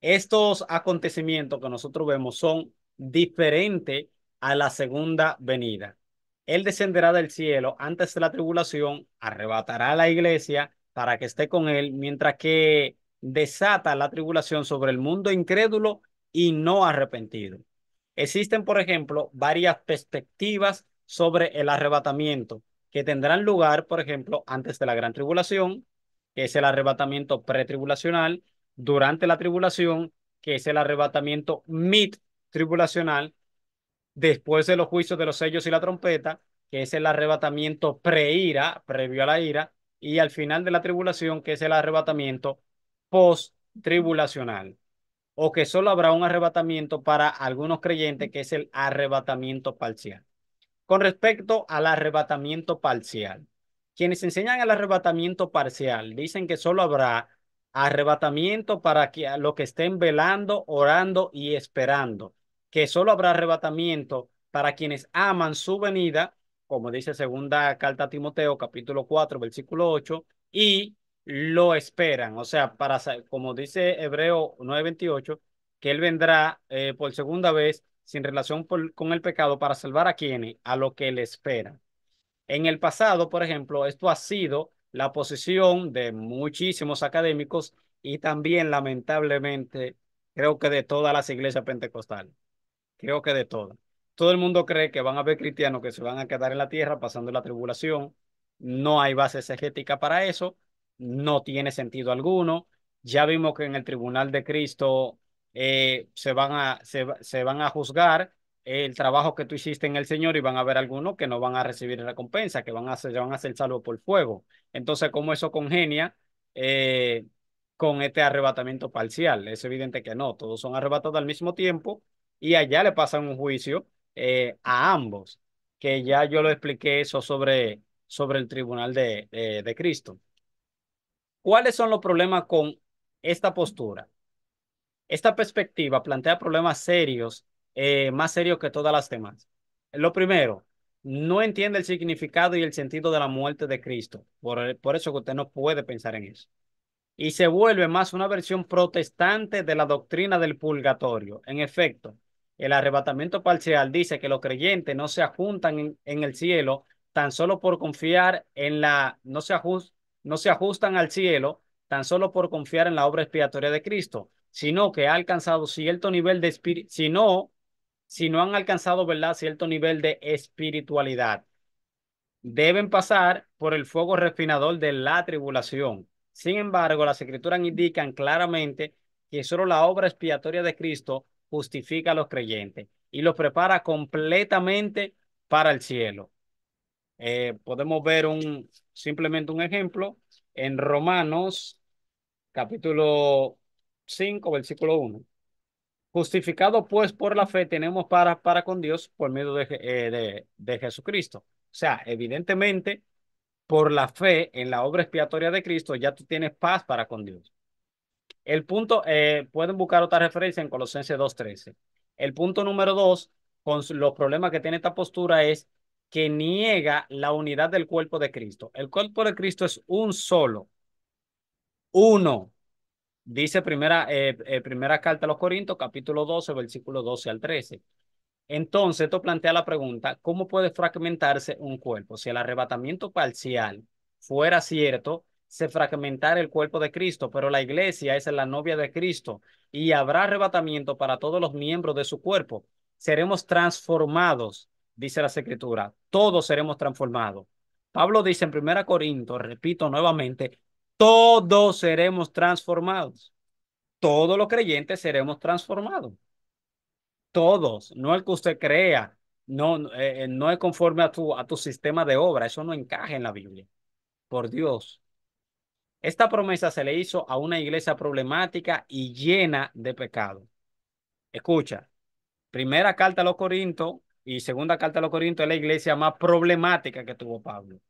Estos acontecimientos que nosotros vemos son diferentes a la segunda venida. Él descenderá del cielo antes de la tribulación, arrebatará a la iglesia para que esté con él, mientras que desata la tribulación sobre el mundo incrédulo y no arrepentido. Existen, por ejemplo, varias perspectivas sobre el arrebatamiento que tendrán lugar, por ejemplo, antes de la gran tribulación, que es el arrebatamiento pretribulacional, durante la tribulación, que es el arrebatamiento mid-tribulacional, después de los juicios de los sellos y la trompeta, que es el arrebatamiento pre-ira, previo a la ira, y al final de la tribulación, que es el arrebatamiento post-tribulacional, o que solo habrá un arrebatamiento para algunos creyentes, que es el arrebatamiento parcial con respecto al arrebatamiento parcial. Quienes enseñan el arrebatamiento parcial dicen que solo habrá arrebatamiento para que, los que estén velando, orando y esperando, que solo habrá arrebatamiento para quienes aman su venida, como dice segunda carta a Timoteo capítulo 4 versículo 8, y lo esperan, o sea, para como dice Hebreo 9:28, que él vendrá eh, por segunda vez sin relación con el pecado para salvar a quienes, a lo que le espera. En el pasado, por ejemplo, esto ha sido la posición de muchísimos académicos y también, lamentablemente, creo que de todas las iglesias pentecostales. Creo que de todas. Todo el mundo cree que van a haber cristianos que se van a quedar en la tierra pasando la tribulación. No hay base exegética para eso. No tiene sentido alguno. Ya vimos que en el tribunal de Cristo eh, se, van a, se, van a juzgar el trabajo que tú hiciste en el Señor y van a haber algunos que no van a recibir recompensa, que van a ser, van a ser salvos por fuego. Entonces, ¿cómo eso congenia eh, con este arrebatamiento parcial? Es evidente que no, todos son arrebatados al mismo tiempo y allá le pasan un juicio eh, a ambos, que ya yo lo expliqué eso sobre, sobre el tribunal de, de Cristo. ¿Cuáles son los problemas con esta postura? Esta perspectiva plantea problemas serios, eh, más serios que todas las demás. Lo primero, no entiende el significado y el sentido de la muerte de Cristo. Por, eso que usted no puede pensar en eso. Y se vuelve más una versión protestante de la doctrina del purgatorio. En efecto, el arrebatamiento parcial dice que los creyentes no se ajuntan en, el cielo tan solo por confiar en la, no se, no se ajustan al cielo tan solo por confiar en la obra expiatoria de Cristo, sino que ha alcanzado cierto nivel de espíritu, sino, si no han alcanzado, ¿verdad?, cierto nivel de espiritualidad. Deben pasar por el fuego refinador de la tribulación. Sin embargo, las escrituras indican claramente que solo la obra expiatoria de Cristo justifica a los creyentes y los prepara completamente para el cielo. Eh, podemos ver un simplemente un ejemplo en Romanos capítulo 5, versículo 1. Justificado pues por la fe tenemos para, para con Dios por medio eh, de, Jesucristo. O sea, evidentemente, por la fe en la obra expiatoria de Cristo, ya tú tienes paz para con Dios. El punto, eh, pueden buscar otra referencia en Colosenses 2.13. El punto número 2 con los problemas que tiene esta postura es que niega la unidad del cuerpo de Cristo. El cuerpo de Cristo es un solo, uno, Dice primera, eh, eh, primera carta a los Corintios, capítulo 12, versículo 12 al 13. Entonces, esto plantea la pregunta, ¿cómo puede fragmentarse un cuerpo? Si el arrebatamiento parcial fuera cierto, se fragmentara el cuerpo de Cristo, pero la iglesia es la novia de Cristo y habrá arrebatamiento para todos los miembros de su cuerpo. Seremos transformados, dice la Escritura, todos seremos transformados. Pablo dice en Primera Corinto, repito nuevamente, todos seremos transformados. Todos los creyentes seremos transformados. Todos, no el que usted crea, no, eh, eh, no es conforme a tu, a tu sistema de obra, eso no encaja en la Biblia. Por Dios. Esta promesa se le hizo a una iglesia problemática y llena de pecado. Escucha, primera carta a los Corintios y segunda carta a los Corintios es la iglesia más problemática que tuvo Pablo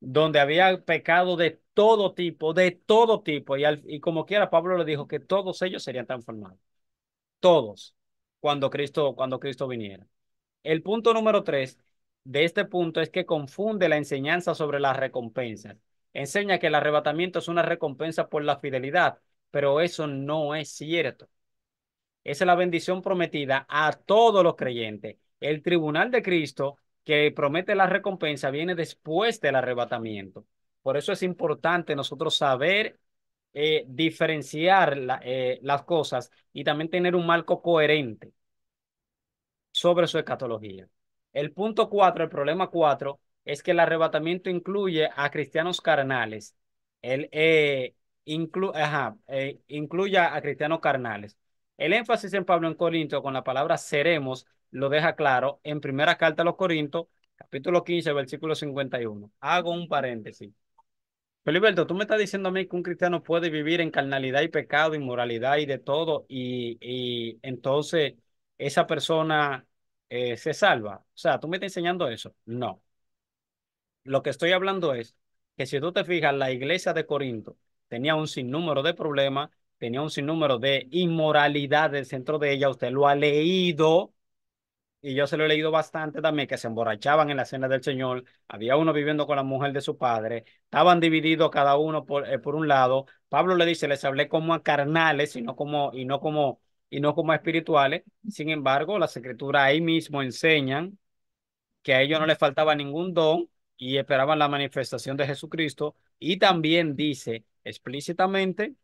donde había pecado de todo tipo, de todo tipo, y, y como quiera Pablo le dijo que todos ellos serían transformados, todos, cuando Cristo, cuando Cristo viniera. El punto número tres de este punto es que confunde la enseñanza sobre las recompensas. Enseña que el arrebatamiento es una recompensa por la fidelidad, pero eso no es cierto. Esa es la bendición prometida a todos los creyentes. El tribunal de Cristo que promete la recompensa viene después del arrebatamiento. Por eso es importante nosotros saber eh, diferenciar eh, las cosas y también tener un marco coherente sobre su escatología. El punto cuatro, el problema cuatro, es que el arrebatamiento incluye a cristianos carnales. El, eh, inclu incluye a cristianos carnales. El énfasis en Pablo en Corinto con la palabra seremos lo deja claro en primera carta a los Corintos, capítulo 15, versículo 51. Hago un paréntesis. Feliberto, tú me estás diciendo a mí que un cristiano puede vivir en carnalidad y pecado, inmoralidad y de todo, y, entonces esa persona eh, se salva. O sea, tú me estás enseñando eso. No. Lo que estoy hablando es que si tú te fijas, la iglesia de Corinto tenía un sinnúmero de problemas, tenía un sinnúmero de inmoralidades centro de ella. Usted lo ha leído, y yo se lo he leído bastante también, que se emborrachaban en la cena del Señor, había uno viviendo con la mujer de su padre, estaban divididos cada uno por, eh, por un lado. Pablo le dice, les hablé como a carnales y como, y no como, y no como a espirituales. Sin embargo, las escrituras ahí mismo enseñan que a ellos no les faltaba ningún don y esperaban la manifestación de Jesucristo. Y también dice explícitamente,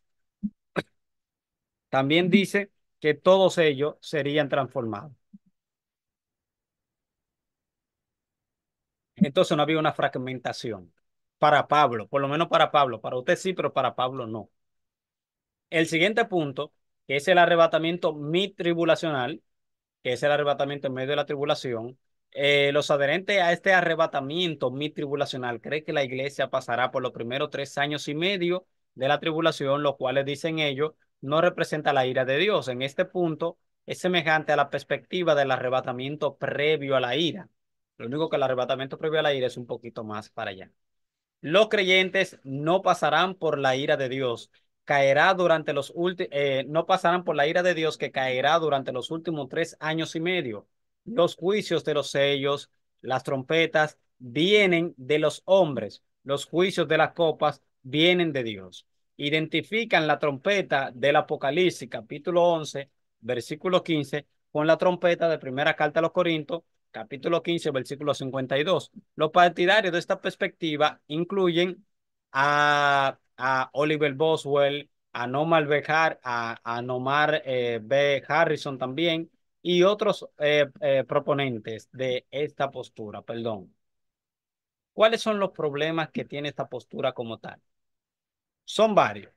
también dice que todos ellos serían transformados. Entonces no había una fragmentación para Pablo, por lo menos para Pablo, para usted sí, pero para Pablo no. El siguiente punto, que es el arrebatamiento mitribulacional, que es el arrebatamiento en medio de la tribulación, eh, los adherentes a este arrebatamiento mitribulacional creen que la iglesia pasará por los primeros tres años y medio de la tribulación, los cuales dicen ellos no representa la ira de Dios. En este punto es semejante a la perspectiva del arrebatamiento previo a la ira. Lo único que el arrebatamiento previo a la ira es un poquito más para allá. Los creyentes no pasarán por la ira de Dios. Caerá durante los últimos, eh, no pasarán por la ira de Dios que caerá durante los últimos tres años y medio. Los juicios de los sellos, las trompetas, vienen de los hombres. Los juicios de las copas vienen de Dios. Identifican la trompeta del Apocalipsis, capítulo 11, versículo 15, con la trompeta de primera carta a los Corintios, capítulo 15, versículo 52. Los partidarios de esta perspectiva incluyen a, Oliver Boswell, a Nomar B. a, a, Nomar eh, B. Harrison también y otros eh, eh, proponentes de esta postura, perdón. ¿Cuáles son los problemas que tiene esta postura como tal? Son varios.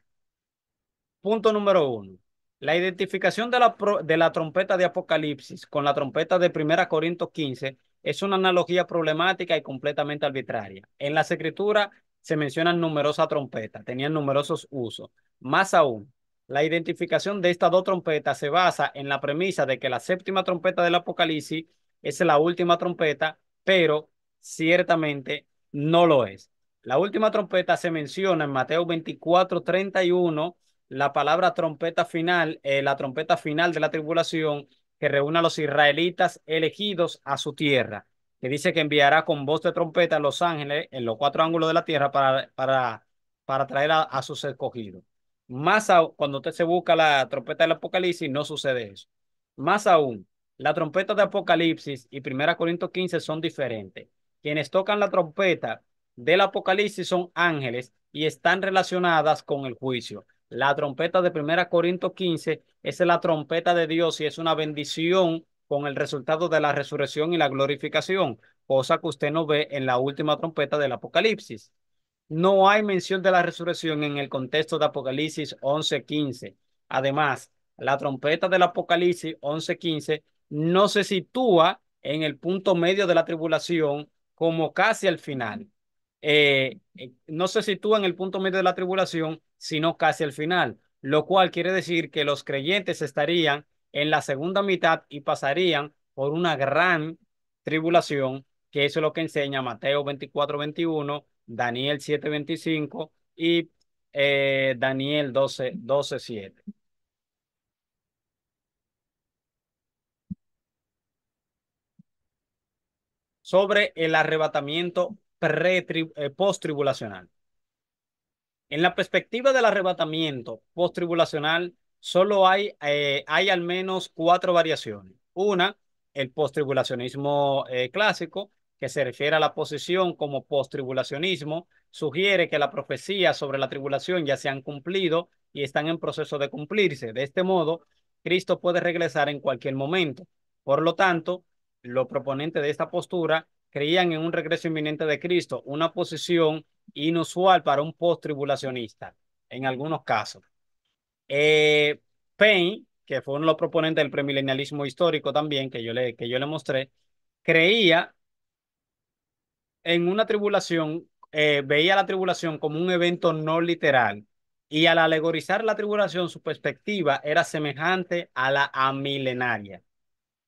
Punto número uno. La identificación de la, de la trompeta de Apocalipsis con la trompeta de 1 Corintios 15 es una analogía problemática y completamente arbitraria. En la escritura se mencionan numerosas trompetas, tenían numerosos usos. Más aún, la identificación de estas dos trompetas se basa en la premisa de que la séptima trompeta del Apocalipsis es la última trompeta, pero ciertamente no lo es. La última trompeta se menciona en Mateo 24, 31 la palabra trompeta final, eh, la trompeta final de la tribulación que reúne a los israelitas elegidos a su tierra, que dice que enviará con voz de trompeta a los ángeles en los cuatro ángulos de la tierra para, para, para traer a, sus escogidos. Más cuando usted se busca la trompeta del Apocalipsis, no sucede eso. Más aún, la trompeta de Apocalipsis y primera Corintios 15 son diferentes. Quienes tocan la trompeta del Apocalipsis son ángeles y están relacionadas con el juicio. La trompeta de 1 Corintios 15 es la trompeta de Dios y es una bendición con el resultado de la resurrección y la glorificación, cosa que usted no ve en la última trompeta del Apocalipsis. No hay mención de la resurrección en el contexto de Apocalipsis 11:15. Además, la trompeta del Apocalipsis 11:15 no se sitúa en el punto medio de la tribulación como casi al final. Eh, eh, no se sitúa en el punto medio de la tribulación, sino casi al final, lo cual quiere decir que los creyentes estarían en la segunda mitad y pasarían por una gran tribulación, que eso es lo que enseña Mateo 24, 21, Daniel 7, 25 y eh, Daniel 12, 12, 7. Sobre el arrebatamiento eh, post-tribulacional. En la perspectiva del arrebatamiento post-tribulacional, solo hay, eh, hay al menos cuatro variaciones. Una, el post-tribulacionismo eh, clásico, que se refiere a la posición como post-tribulacionismo, sugiere que la profecía sobre la tribulación ya se han cumplido y están en proceso de cumplirse. De este modo, Cristo puede regresar en cualquier momento. Por lo tanto, lo proponente de esta postura creían en un regreso inminente de Cristo, una posición inusual para un post-tribulacionista en algunos casos. Eh, Payne, que fue uno de los proponentes del premilenialismo histórico también, que yo le, que yo le mostré, creía en una tribulación, eh, veía la tribulación como un evento no literal. Y al alegorizar la tribulación, su perspectiva era semejante a la amilenaria.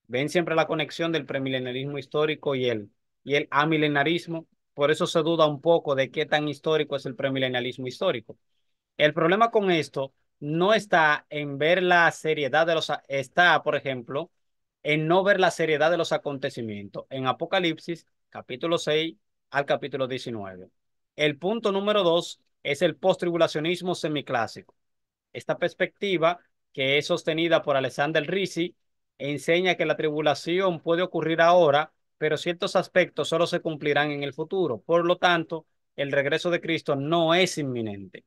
Ven siempre la conexión del premilenialismo histórico y el y el amilenarismo. Por eso se duda un poco de qué tan histórico es el premilenialismo histórico. El problema con esto no está en ver la seriedad de los... Está, por ejemplo, en no ver la seriedad de los acontecimientos. En Apocalipsis, capítulo 6 al capítulo 19. El punto número 2 es el post-tribulacionismo semiclásico. Esta perspectiva, que es sostenida por Alexander Risi, enseña que la tribulación puede ocurrir ahora pero ciertos aspectos solo se cumplirán en el futuro. Por lo tanto, el regreso de Cristo no es inminente.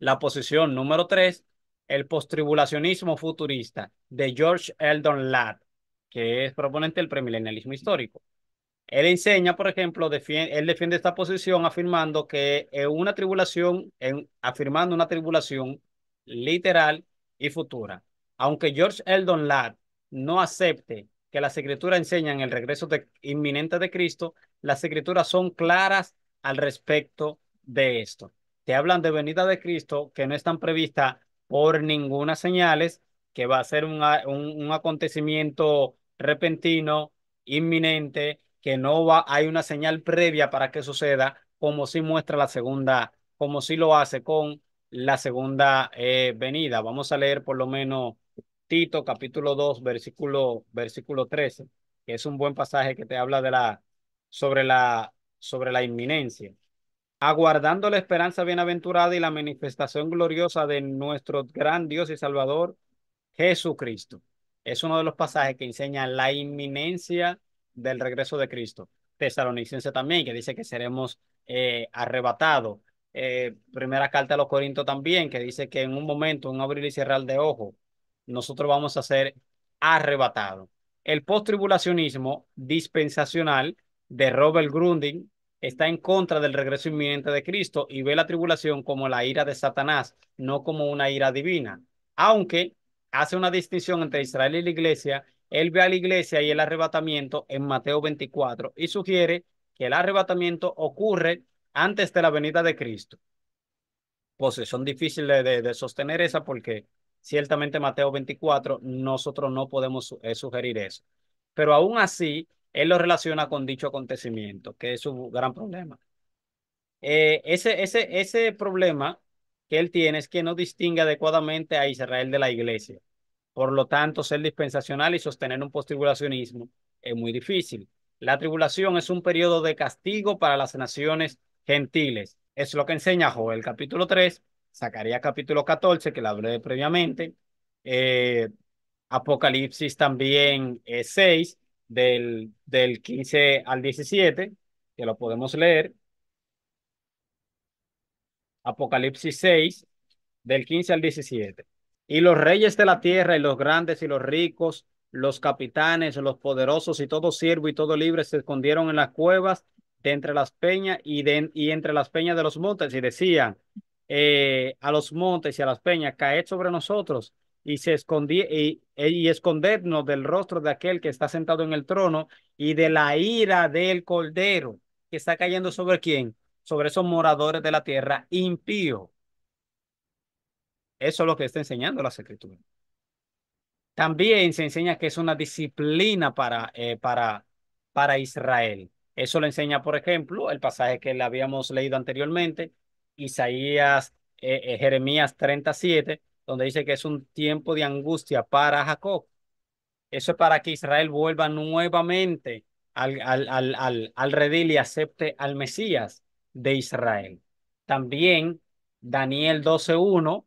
La posición número tres, el post-tribulacionismo futurista de George Eldon Ladd, que es proponente del premilenialismo histórico. Él enseña, por ejemplo, él defiende esta posición afirmando que una tribulación, afirmando una tribulación literal y futura. Aunque George Eldon Ladd no acepte que las escrituras enseñan el regreso inminente de Cristo, las escrituras son claras al respecto de esto. Te hablan de venida de Cristo que no están previstas por ninguna señales, que va a ser un, un, acontecimiento repentino, inminente, que no va, hay una señal previa para que suceda, como si muestra la segunda, como si lo hace con la segunda eh, venida. Vamos a leer por lo menos Tito capítulo 2, versículo, versículo 13, que es un buen pasaje que te habla de la, sobre, la, sobre la inminencia. Aguardando la esperanza bienaventurada y la manifestación gloriosa de nuestro gran Dios y Salvador, Jesucristo. Es uno de los pasajes que enseña la inminencia del regreso de Cristo. Tesalonicense también, que dice que seremos eh, arrebatados. Eh, primera carta a los Corintios también, que dice que en un momento, un abrir y cerrar de ojo, nosotros vamos a ser arrebatados. El post-tribulacionismo dispensacional de Robert Grunding está en contra del regreso inminente de Cristo y ve la tribulación como la ira de Satanás, no como una ira divina. Aunque hace una distinción entre Israel y la iglesia, él ve a la iglesia y el arrebatamiento en Mateo 24 y sugiere que el arrebatamiento ocurre antes de la venida de Cristo. Posición pues son difíciles de, de sostener esa porque ciertamente Mateo 24, nosotros no podemos eh, sugerir eso. Pero aún así, él lo relaciona con dicho acontecimiento, que es su gran problema. Eh, ese, ese, ese problema que él tiene es que no distingue adecuadamente a Israel de la iglesia. Por lo tanto, ser dispensacional y sostener un postribulacionismo es muy difícil. La tribulación es un periodo de castigo para las naciones gentiles. Es lo que enseña Joel capítulo 3, sacaría capítulo 14, que la hablé previamente, eh, Apocalipsis también 6, del, del 15 al 17, que lo podemos leer. Apocalipsis 6, del 15 al 17. Y los reyes de la tierra y los grandes y los ricos, los capitanes, los poderosos y todo siervo y todo libre se escondieron en las cuevas de entre las peñas y, de, y entre las peñas de los montes y decían, eh, a los montes y a las peñas, caed sobre nosotros y, se escondí, y, y escondernos del rostro de aquel que está sentado en el trono y de la ira del cordero que está cayendo sobre quién, sobre esos moradores de la tierra impío. Eso es lo que está enseñando la escritura. También se enseña que es una disciplina para, eh, para, para Israel. Eso lo enseña, por ejemplo, el pasaje que le habíamos leído anteriormente Isaías, eh, eh, Jeremías 37, donde dice que es un tiempo de angustia para Jacob. Eso es para que Israel vuelva nuevamente al, al, redil y acepte al Mesías de Israel. También Daniel 12.1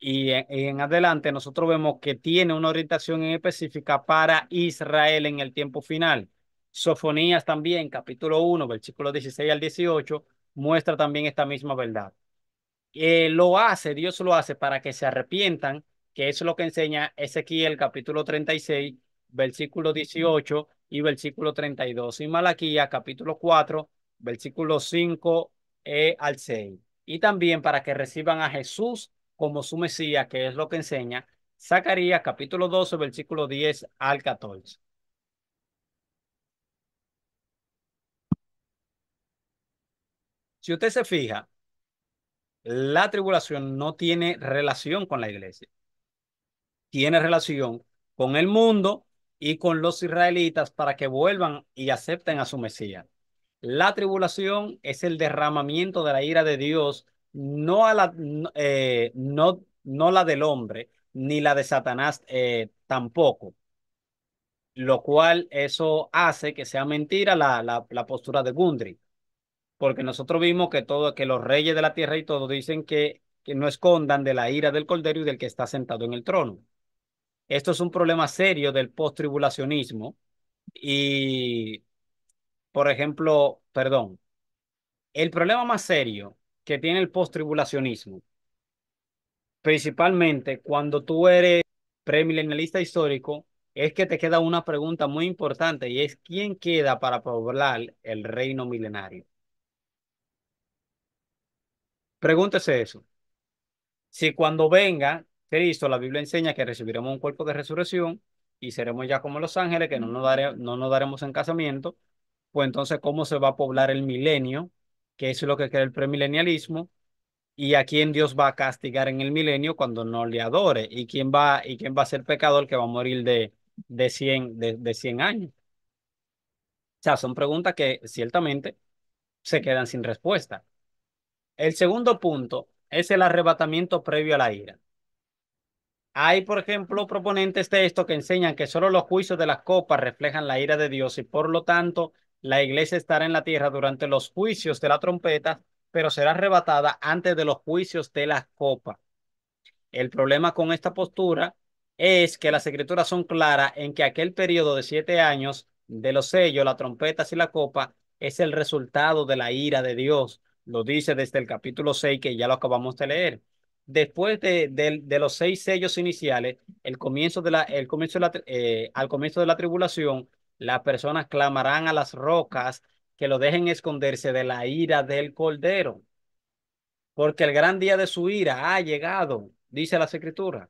y en, adelante nosotros vemos que tiene una orientación específica para Israel en el tiempo final. Sofonías también, capítulo 1, versículo 16 al 18, muestra también esta misma verdad. Eh, lo hace, Dios lo hace para que se arrepientan, que es lo que enseña Ezequiel capítulo 36, versículo 18 y versículo 32, y Malaquía capítulo 4, versículo 5 eh, al 6, y también para que reciban a Jesús como su Mesías, que es lo que enseña Zacarías capítulo 12, versículo 10 al 14. Si usted se fija, la tribulación no tiene relación con la iglesia. Tiene relación con el mundo y con los israelitas para que vuelvan y acepten a su Mesías. La tribulación es el derramamiento de la ira de Dios, no, a la, eh, del hombre, ni la de Satanás eh, tampoco. Lo cual eso hace que sea mentira la, la postura de Gundry porque nosotros vimos que todo, que los reyes de la tierra y todo dicen que, que no escondan de la ira del Cordero y del que está sentado en el trono. Esto es un problema serio del post-tribulacionismo y, por ejemplo, perdón, el problema más serio que tiene el post-tribulacionismo, principalmente cuando tú eres premilenalista histórico, es que te queda una pregunta muy importante y es quién queda para poblar el reino milenario. Pregúntese eso. Si cuando venga Cristo, la Biblia enseña que recibiremos un cuerpo de resurrección y seremos ya como los ángeles, que no nos, daremos en casamiento, pues entonces, ¿cómo se va a poblar el milenio? Que es lo que cree el premilenialismo. ¿Y a quién Dios va a castigar en el milenio cuando no le adore? ¿Y quién va, y quién va a ser pecador que va a morir de, de, de 100 años? O sea, son preguntas que ciertamente se quedan sin respuesta. El segundo punto es el arrebatamiento previo a la ira. Hay, por ejemplo, proponentes de esto que enseñan que solo los juicios de las copas reflejan la ira de Dios y por lo tanto la iglesia estará en la tierra durante los juicios de la trompeta, pero será arrebatada antes de los juicios de las copas. El problema con esta postura es que las escrituras son claras en que aquel periodo de siete años de los sellos, las trompetas y la copa es el resultado de la ira de Dios, lo dice desde el capítulo 6 que ya lo acabamos de leer. Después de, de, los seis sellos iniciales, el comienzo de la, el comienzo eh, al comienzo de la tribulación, las personas clamarán a las rocas que lo dejen esconderse de la ira del Cordero, porque el gran día de su ira ha llegado, dice la escritura.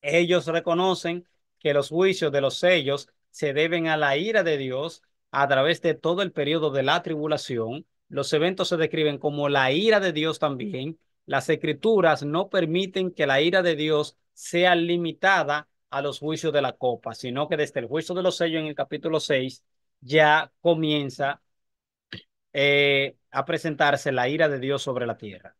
Ellos reconocen que los juicios de los sellos se deben a la ira de Dios a través de todo el periodo de la tribulación los eventos se describen como la ira de Dios también. Las escrituras no permiten que la ira de Dios sea limitada a los juicios de la copa, sino que desde el juicio de los sellos en el capítulo 6 ya comienza eh, a presentarse la ira de Dios sobre la tierra.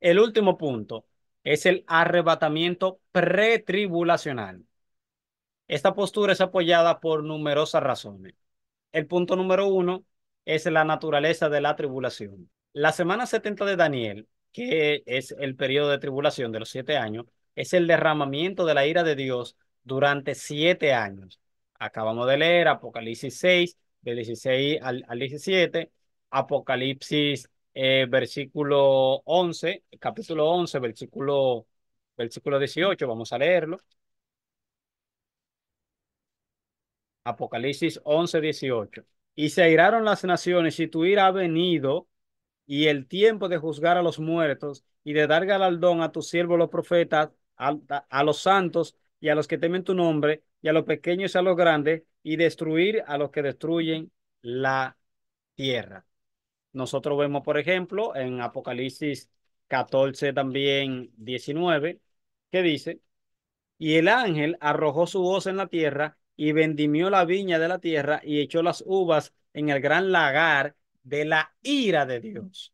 El último punto es el arrebatamiento pretribulacional. Esta postura es apoyada por numerosas razones. El punto número uno es la naturaleza de la tribulación. La semana 70 de Daniel, que es el periodo de tribulación de los siete años, es el derramamiento de la ira de Dios durante siete años. Acabamos de leer Apocalipsis 6, del 16 al, 17, Apocalipsis eh, versículo 11, capítulo 11, versículo, versículo 18, vamos a leerlo. Apocalipsis 11, 18 y se airaron las naciones y tu ira ha venido y el tiempo de juzgar a los muertos y de dar galardón a tus siervos los profetas, a, los santos y a los que temen tu nombre y a los pequeños y a los grandes y destruir a los que destruyen la tierra. Nosotros vemos, por ejemplo, en Apocalipsis 14, también 19, que dice, y el ángel arrojó su voz en la tierra y vendimió la viña de la tierra y echó las uvas en el gran lagar de la ira de Dios.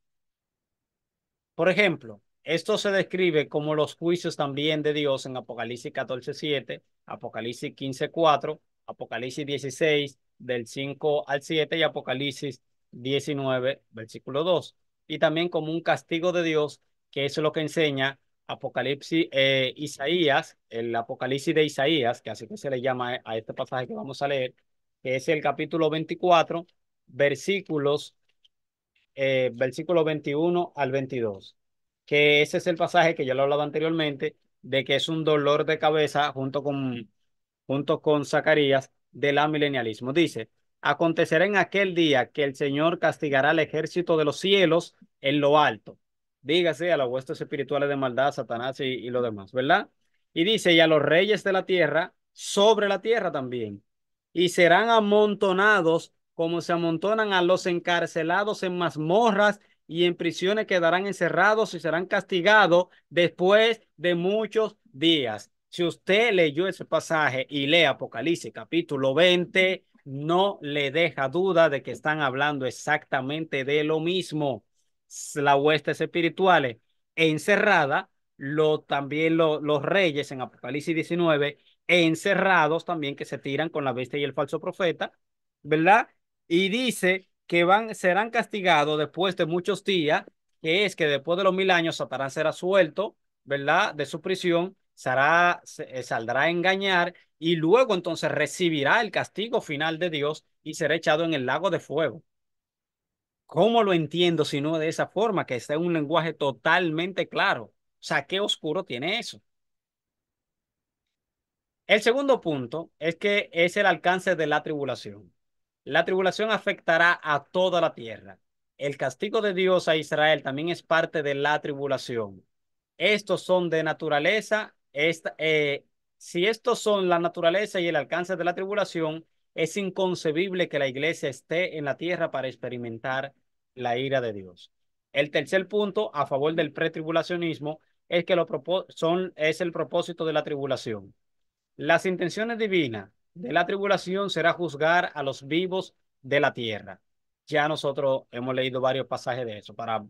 Por ejemplo, esto se describe como los juicios también de Dios en Apocalipsis 14, 7, Apocalipsis 15, 4, Apocalipsis 16, del 5 al 7 y Apocalipsis 19, versículo 2. Y también como un castigo de Dios, que es lo que enseña Apocalipsis, eh, Isaías, el Apocalipsis de Isaías, que así que se le llama a este pasaje que vamos a leer, que es el capítulo 24, versículos, eh, 21 al 22, que ese es el pasaje que ya lo hablaba anteriormente, de que es un dolor de cabeza junto con, junto con Zacarías del amilenialismo. Dice, acontecerá en aquel día que el Señor castigará al ejército de los cielos en lo alto dígase a los huestes espirituales de maldad, Satanás y, y lo demás, ¿verdad? Y dice, y a los reyes de la tierra, sobre la tierra también, y serán amontonados como se amontonan a los encarcelados en mazmorras y en prisiones quedarán encerrados y serán castigados después de muchos días. Si usted leyó ese pasaje y lee Apocalipsis capítulo 20, no le deja duda de que están hablando exactamente de lo mismo la huestes espirituales encerrada, lo, también los reyes en Apocalipsis 19, encerrados también que se tiran con la bestia y el falso profeta, ¿verdad? Y dice que van, serán castigados después de muchos días, que es que después de los mil años Satanás será suelto, ¿verdad? De su prisión, eh, saldrá a engañar y luego entonces recibirá el castigo final de Dios y será echado en el lago de fuego. ¿Cómo lo entiendo si no de esa forma, que está en un lenguaje totalmente claro? O sea, ¿qué oscuro tiene eso? El segundo punto es que es el alcance de la tribulación. La tribulación afectará a toda la tierra. El castigo de Dios a Israel también es parte de la tribulación. Estos son de naturaleza, esta, eh, si estos son la naturaleza y el alcance de la tribulación, es inconcebible que la iglesia esté en la tierra para experimentar la ira de Dios. El tercer punto a favor del pretribulacionismo es que lo son, es el propósito de la tribulación. Las intenciones divinas de la tribulación será juzgar a los vivos de la tierra. Ya nosotros hemos leído varios pasajes de eso para,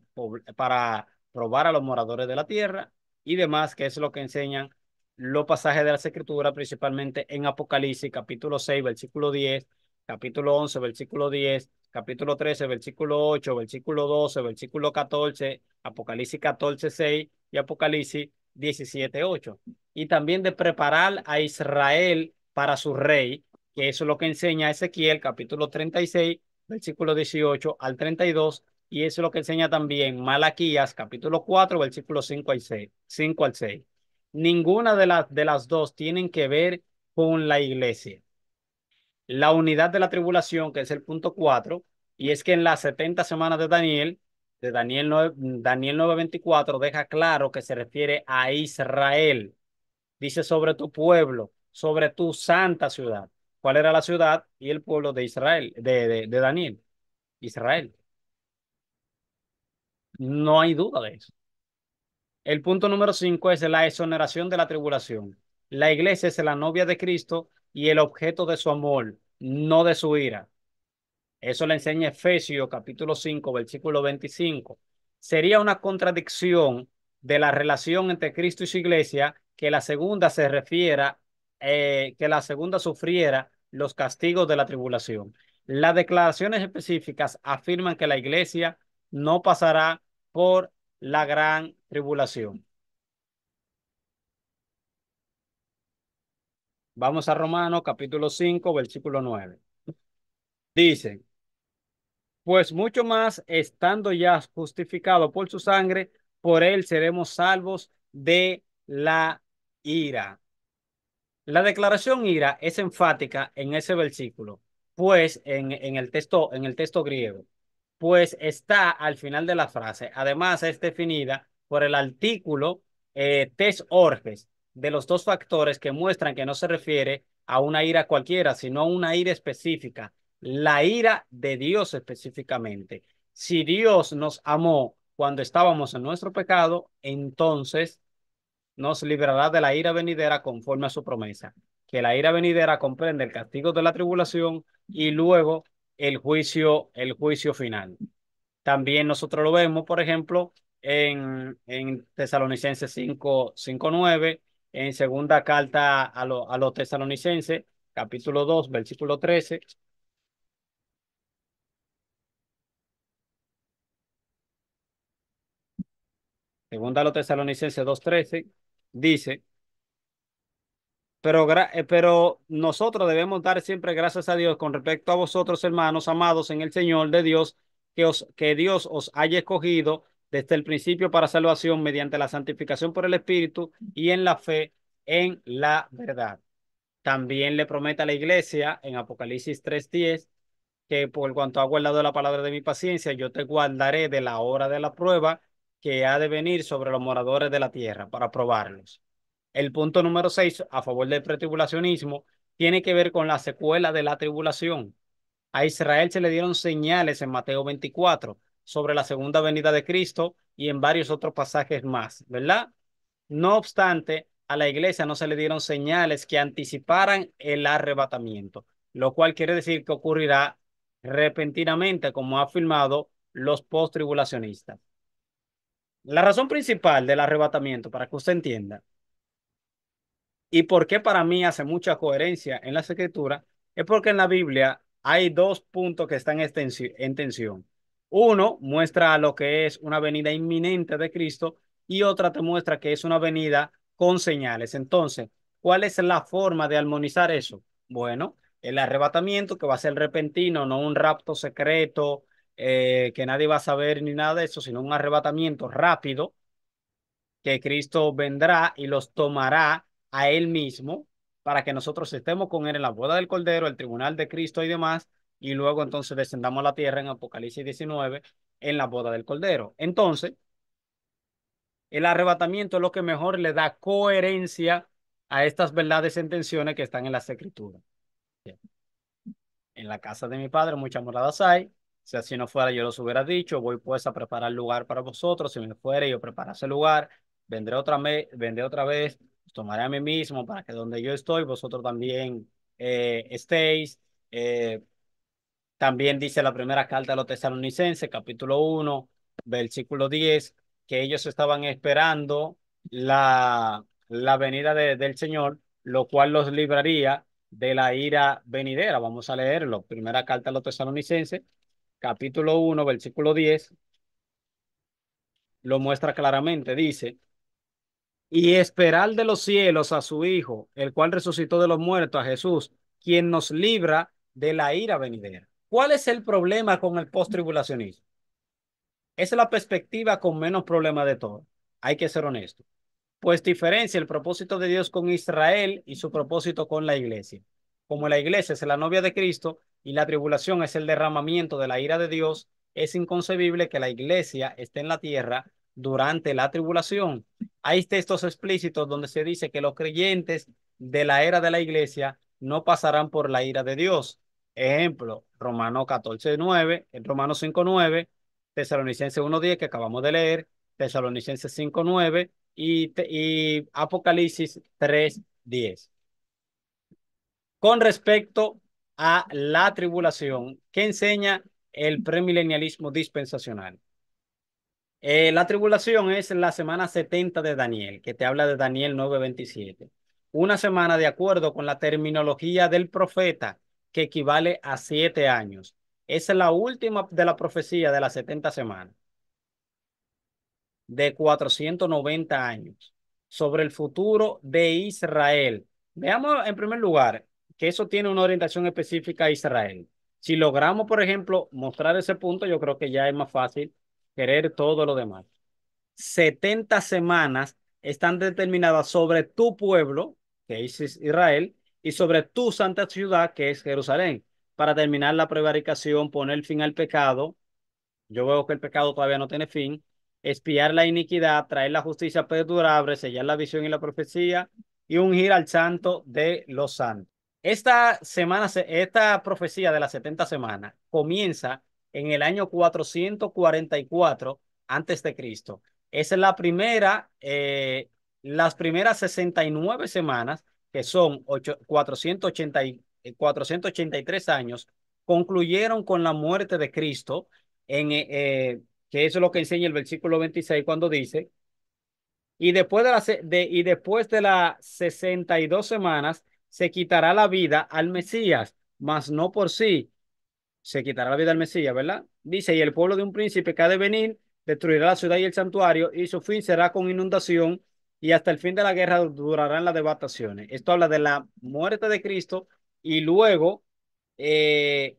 para probar a los moradores de la tierra y demás, que es lo que enseñan los pasajes de las Escrituras, principalmente en Apocalipsis, capítulo 6, versículo 10, capítulo 11, versículo 10, capítulo 13, versículo 8, versículo 12, versículo 14, Apocalipsis 14, 6 y Apocalipsis 17, 8. Y también de preparar a Israel para su rey, que eso es lo que enseña Ezequiel, capítulo 36, versículo 18 al 32, y eso es lo que enseña también Malaquías, capítulo 4, versículo 5 al 6. 5 al 6 ninguna de, las de las dos tienen que ver con la iglesia. La unidad de la tribulación, que es el punto cuatro, y es que en las 70 semanas de Daniel, de Daniel 9, Daniel 9:24, deja claro que se refiere a Israel. Dice sobre tu pueblo, sobre tu santa ciudad. ¿Cuál era la ciudad y el pueblo de Israel, de, de Daniel? Israel. No hay duda de eso. El punto número 5 es la exoneración de la tribulación. La iglesia es la novia de Cristo y el objeto de su amor, no de su ira. Eso le enseña Efesios capítulo 5, versículo 25. Sería una contradicción de la relación entre Cristo y su iglesia que la segunda se refiera, eh, que la segunda sufriera los castigos de la tribulación. Las declaraciones específicas afirman que la iglesia no pasará por la gran tribulación. Vamos a Romanos capítulo 5, versículo 9. Dice, pues mucho más estando ya justificado por su sangre, por él seremos salvos de la ira. La declaración ira es enfática en ese versículo, pues en, en el, texto, en el texto griego pues está al final de la frase. Además, es definida por el artículo eh, orges de los dos factores que muestran que no se refiere a una ira cualquiera, sino a una ira específica, la ira de Dios específicamente. Si Dios nos amó cuando estábamos en nuestro pecado, entonces nos liberará de la ira venidera conforme a su promesa, que la ira venidera comprende el castigo de la tribulación y luego el juicio, el juicio final. También nosotros lo vemos, por ejemplo, en, en Tesalonicenses 5, 5, 9, en segunda carta a, los tesalonicenses, capítulo 2, versículo 13. Segunda a los tesalonicenses 2, 13, dice, pero, eh, pero nosotros debemos dar siempre gracias a Dios con respecto a vosotros, hermanos amados en el Señor de Dios, que, os, que Dios os haya escogido desde el principio para salvación mediante la santificación por el Espíritu y en la fe en la verdad. También le promete a la iglesia en Apocalipsis 3:10 que por cuanto ha guardado la palabra de mi paciencia, yo te guardaré de la hora de la prueba que ha de venir sobre los moradores de la tierra para probarlos. El punto número 6 a favor del pretribulacionismo tiene que ver con la secuela de la tribulación. A Israel se le dieron señales en Mateo 24 sobre la segunda venida de Cristo y en varios otros pasajes más, ¿verdad? No obstante, a la iglesia no se le dieron señales que anticiparan el arrebatamiento, lo cual quiere decir que ocurrirá repentinamente, como ha afirmado los post-tribulacionistas. La razón principal del arrebatamiento, para que usted entienda, ¿Y por qué para mí hace mucha coherencia en la escritura? Es porque en la Biblia hay dos puntos que están en tensión. Uno muestra lo que es una venida inminente de Cristo y otra te muestra que es una venida con señales. Entonces, ¿cuál es la forma de armonizar eso? Bueno, el arrebatamiento que va a ser repentino, no un rapto secreto eh, que nadie va a saber ni nada de eso, sino un arrebatamiento rápido que Cristo vendrá y los tomará a Él mismo para que nosotros estemos con Él en la boda del Cordero, el tribunal de Cristo y demás, y luego entonces descendamos a la tierra en Apocalipsis 19 en la boda del Cordero. Entonces, el arrebatamiento es lo que mejor le da coherencia a estas verdades y intenciones que están en las escrituras. En la casa de mi padre muchas moradas hay. Si así no fuera, yo los hubiera dicho, voy pues a preparar lugar para vosotros. Si me fuera yo preparase ese lugar. Vendré otra, vendré otra vez tomaré a mí mismo para que donde yo estoy, vosotros también eh, estéis. Eh, también dice la primera carta de los tesalonicenses, capítulo 1, versículo 10, que ellos estaban esperando la, la venida del Señor, lo cual los libraría de la ira venidera. Vamos a leerlo. Primera carta de los tesalonicenses, capítulo 1, versículo 10, lo muestra claramente. Dice, y esperar de los cielos a su Hijo, el cual resucitó de los muertos a Jesús, quien nos libra de la ira venidera. ¿Cuál es el problema con el post-tribulacionismo? Es la perspectiva con menos problema de todo. Hay que ser honesto. Pues diferencia el propósito de Dios con Israel y su propósito con la iglesia. Como la iglesia es la novia de Cristo y la tribulación es el derramamiento de la ira de Dios, es inconcebible que la iglesia esté en la tierra durante la tribulación. Hay textos explícitos donde se dice que los creyentes de la era de la iglesia no pasarán por la ira de Dios. Ejemplo, Romano 14.9, en eh, Romano 5.9 Tesalonicense Tesalonicenses que acabamos de leer, Tesalonicenses 5.9 y, Apocalipsis 3.10 Con respecto a la tribulación, ¿qué enseña el premilenialismo dispensacional? Eh, la tribulación es la semana 70 de Daniel, que te habla de Daniel 9:27. Una semana de acuerdo con la terminología del profeta, que equivale a siete años. Esa es la última de la profecía de las 70 semanas, de 490 años, sobre el futuro de Israel. Veamos en primer lugar que eso tiene una orientación específica a Israel. Si logramos, por ejemplo, mostrar ese punto, yo creo que ya es más fácil querer todo lo demás. 70 semanas están determinadas sobre tu pueblo, que es Israel, y sobre tu santa ciudad, que es Jerusalén, para terminar la prevaricación, poner fin al pecado. Yo veo que el pecado todavía no tiene fin, espiar la iniquidad, traer la justicia perdurable, sellar la visión y la profecía y ungir al santo de los santos. Esta semana, esta profecía de las 70 semanas comienza en el año 444 antes de Cristo. Es la primera, eh, las primeras 69 semanas, que son ochenta y 483 eh, años, concluyeron con la muerte de Cristo, en, eh, que es lo que enseña el versículo 26 cuando dice, y después de, las de, y después de las 62 semanas se quitará la vida al Mesías, mas no por sí, se quitará la vida del Mesías, ¿verdad? Dice, y el pueblo de un príncipe que ha de venir destruirá la ciudad y el santuario, y su fin será con inundación, y hasta el fin de la guerra durarán las devastaciones. Esto habla de la muerte de Cristo y luego eh,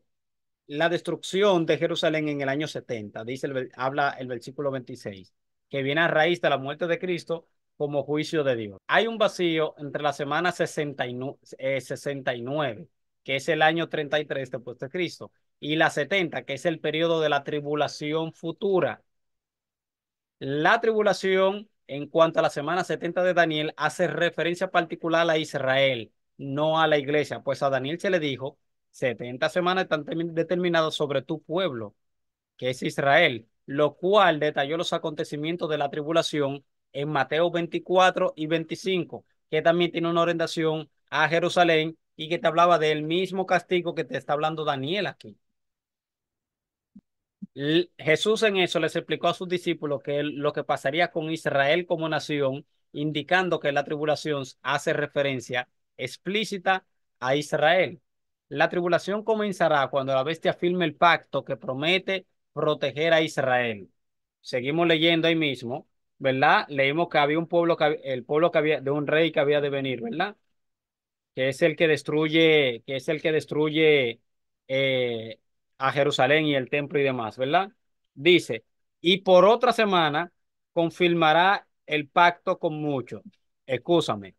la destrucción de Jerusalén en el año 70, dice habla el versículo 26, que viene a raíz de la muerte de Cristo como juicio de Dios. Hay un vacío entre la semana 69, 69 eh, que es el año 33 después de Cristo, y la 70, que es el periodo de la tribulación futura. La tribulación, en cuanto a la semana 70 de Daniel, hace referencia particular a Israel, no a la iglesia, pues a Daniel se le dijo, 70 semanas están determinadas sobre tu pueblo, que es Israel, lo cual detalló los acontecimientos de la tribulación en Mateo 24 y 25, que también tiene una orientación a Jerusalén y que te hablaba del mismo castigo que te está hablando Daniel aquí. Jesús en eso les explicó a sus discípulos que lo que pasaría con Israel como nación, indicando que la tribulación hace referencia explícita a Israel. La tribulación comenzará cuando la bestia firme el pacto que promete proteger a Israel. Seguimos leyendo ahí mismo, ¿verdad? Leímos que había un pueblo, el pueblo que había, de un rey que había de venir, ¿verdad? Que es el que destruye, que es el que destruye eh, a Jerusalén y el templo y demás, ¿verdad? Dice, y por otra semana confirmará el pacto con muchos. Escúchame.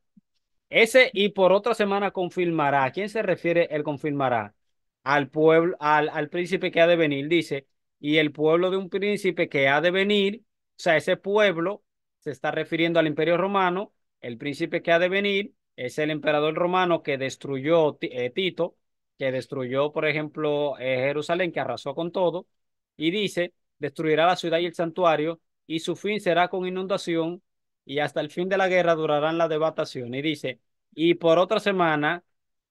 Ese y por otra semana confirmará. quién se refiere el confirmará? Al pueblo, al, al príncipe que ha de venir, dice. Y el pueblo de un príncipe que ha de venir, o sea, ese pueblo se está refiriendo al imperio romano. El príncipe que ha de venir es el emperador romano que destruyó eh, Tito que destruyó, por ejemplo, eh, Jerusalén, que arrasó con todo, y dice, destruirá la ciudad y el santuario, y su fin será con inundación, y hasta el fin de la guerra durarán las debatación Y dice, y por otra semana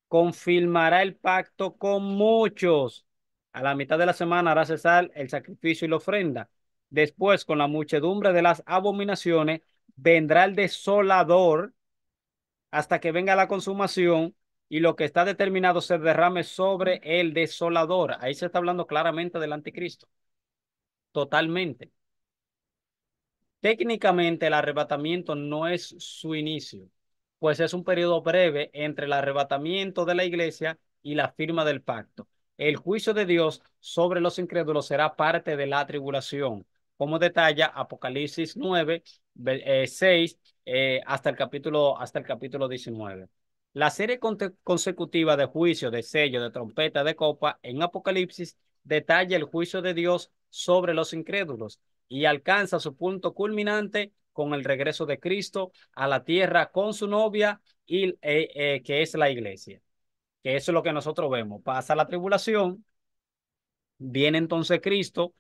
confirmará el pacto con muchos. A la mitad de la semana hará cesar el sacrificio y la ofrenda. Después, con la muchedumbre de las abominaciones, vendrá el desolador hasta que venga la consumación y lo que está determinado se derrame sobre el desolador. Ahí se está hablando claramente del anticristo. Totalmente. Técnicamente el arrebatamiento no es su inicio, pues es un periodo breve entre el arrebatamiento de la iglesia y la firma del pacto. El juicio de Dios sobre los incrédulos será parte de la tribulación, como detalla Apocalipsis 9, 6 eh, eh, hasta, el capítulo, hasta el capítulo 19. La serie consecutiva de juicio de sello, de trompeta, de copa en Apocalipsis detalla el juicio de Dios sobre los incrédulos y alcanza su punto culminante con el regreso de Cristo a la tierra con su novia, eh, eh, que es la iglesia. Que eso es lo que nosotros vemos. Pasa la tribulación, viene entonces Cristo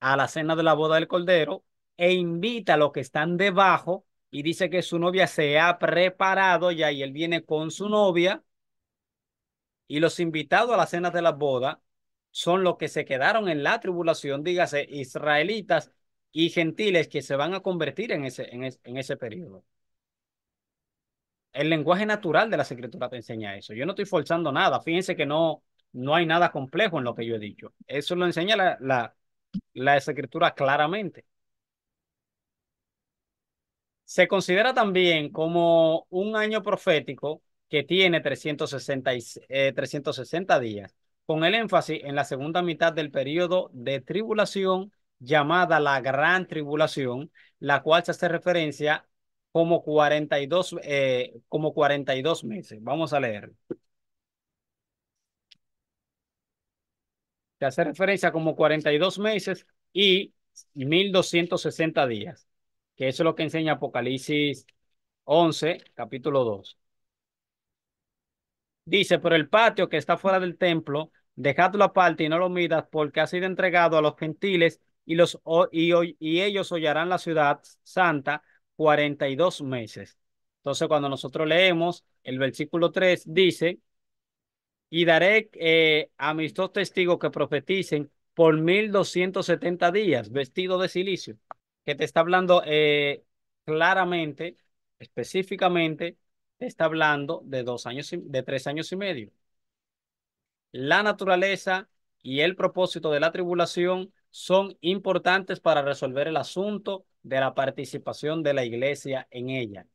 a la cena de la boda del Cordero e invita a los que están debajo y dice que su novia se ha preparado ya y él viene con su novia y los invitados a las cenas de la boda son los que se quedaron en la tribulación, dígase, israelitas y gentiles que se van a convertir en ese, en periodo. El lenguaje natural de la escritura te enseña eso. Yo no estoy forzando nada. Fíjense que no, no hay nada complejo en lo que yo he dicho. Eso lo enseña la, la, la escritura claramente. Se considera también como un año profético que tiene 360, eh, días, con el énfasis en la segunda mitad del periodo de tribulación llamada la Gran Tribulación, la cual se hace referencia como 42, eh, como 42 meses. Vamos a leer. Se hace referencia como 42 meses y 1260 días que eso es lo que enseña Apocalipsis 11, capítulo 2. Dice, pero el patio que está fuera del templo, dejadlo aparte y no lo midas, porque ha sido entregado a los gentiles y, los, y, y ellos hollarán la ciudad santa 42 meses. Entonces, cuando nosotros leemos el versículo 3, dice, y daré eh, a mis dos testigos que profeticen por 1270 días, vestido de silicio que te está hablando eh, claramente, específicamente, te está hablando de dos años, y, de tres años y medio. La naturaleza y el propósito de la tribulación son importantes para resolver el asunto de la participación de la iglesia en ella.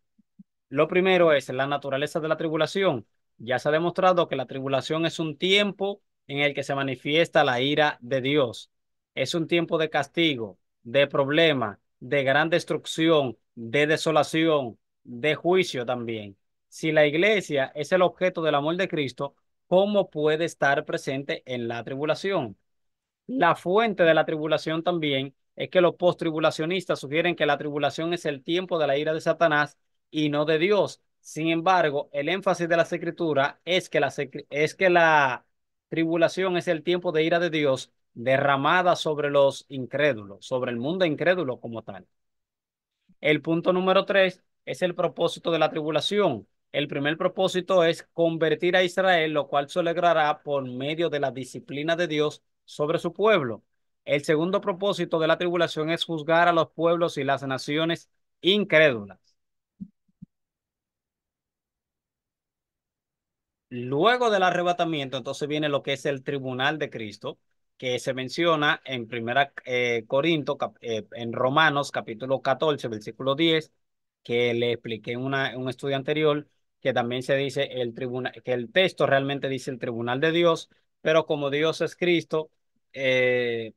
Lo primero es la naturaleza de la tribulación. Ya se ha demostrado que la tribulación es un tiempo en el que se manifiesta la ira de Dios. Es un tiempo de castigo, de problema, de gran destrucción, de desolación, de juicio también. Si la iglesia es el objeto del amor de Cristo, ¿cómo puede estar presente en la tribulación? La fuente de la tribulación también es que los post-tribulacionistas sugieren que la tribulación es el tiempo de la ira de Satanás y no de Dios. Sin embargo, el énfasis de la escritura es que la, es que la tribulación es el tiempo de ira de Dios derramada sobre los incrédulos, sobre el mundo incrédulo como tal. El punto número tres es el propósito de la tribulación. El primer propósito es convertir a Israel, lo cual se alegrará por medio de la disciplina de Dios sobre su pueblo. El segundo propósito de la tribulación es juzgar a los pueblos y las naciones incrédulas. Luego del arrebatamiento, entonces viene lo que es el tribunal de Cristo, que se menciona en Primera eh, Corinto, eh, en Romanos capítulo 14, versículo 10, que le expliqué en, una, un estudio anterior, que también se dice el tribunal, que el texto realmente dice el tribunal de Dios, pero como Dios es Cristo, eh,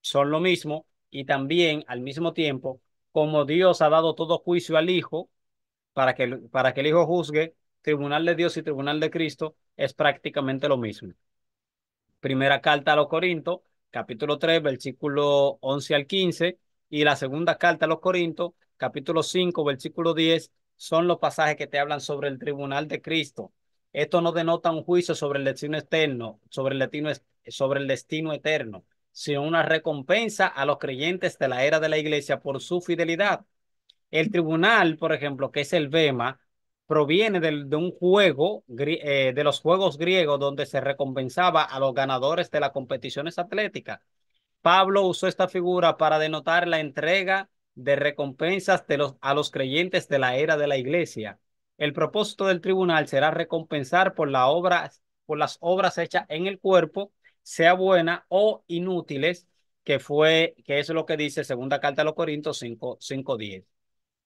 son lo mismo y también al mismo tiempo, como Dios ha dado todo juicio al Hijo, para que, para que el Hijo juzgue, tribunal de Dios y tribunal de Cristo es prácticamente lo mismo primera carta a los corintos capítulo 3, versículo 11 al 15, y la segunda carta a los corintos capítulo 5, versículo 10, son los pasajes que te hablan sobre el tribunal de Cristo. Esto no denota un juicio sobre el destino externo, sobre el destino, sobre el destino eterno, sino una recompensa a los creyentes de la era de la iglesia por su fidelidad. El tribunal, por ejemplo, que es el Bema, proviene de, de un juego, eh, de los juegos griegos, donde se recompensaba a los ganadores de las competiciones atléticas. Pablo usó esta figura para denotar la entrega de recompensas a los creyentes de la era de la iglesia. El propósito del tribunal será recompensar por, las obras hechas en el cuerpo, sea buena o inútiles, que fue, que es lo que dice segunda carta a los Corintios 5, 5.10.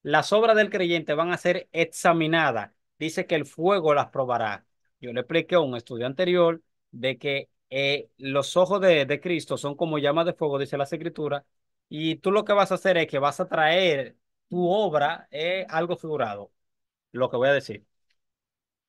Las obras del creyente van a ser examinadas. Dice que el fuego las probará. Yo le expliqué a un estudio anterior de que eh, los ojos de, Cristo son como llamas de fuego, dice la escritura, y tú lo que vas a hacer es que vas a traer tu obra, eh, algo figurado, lo que voy a decir.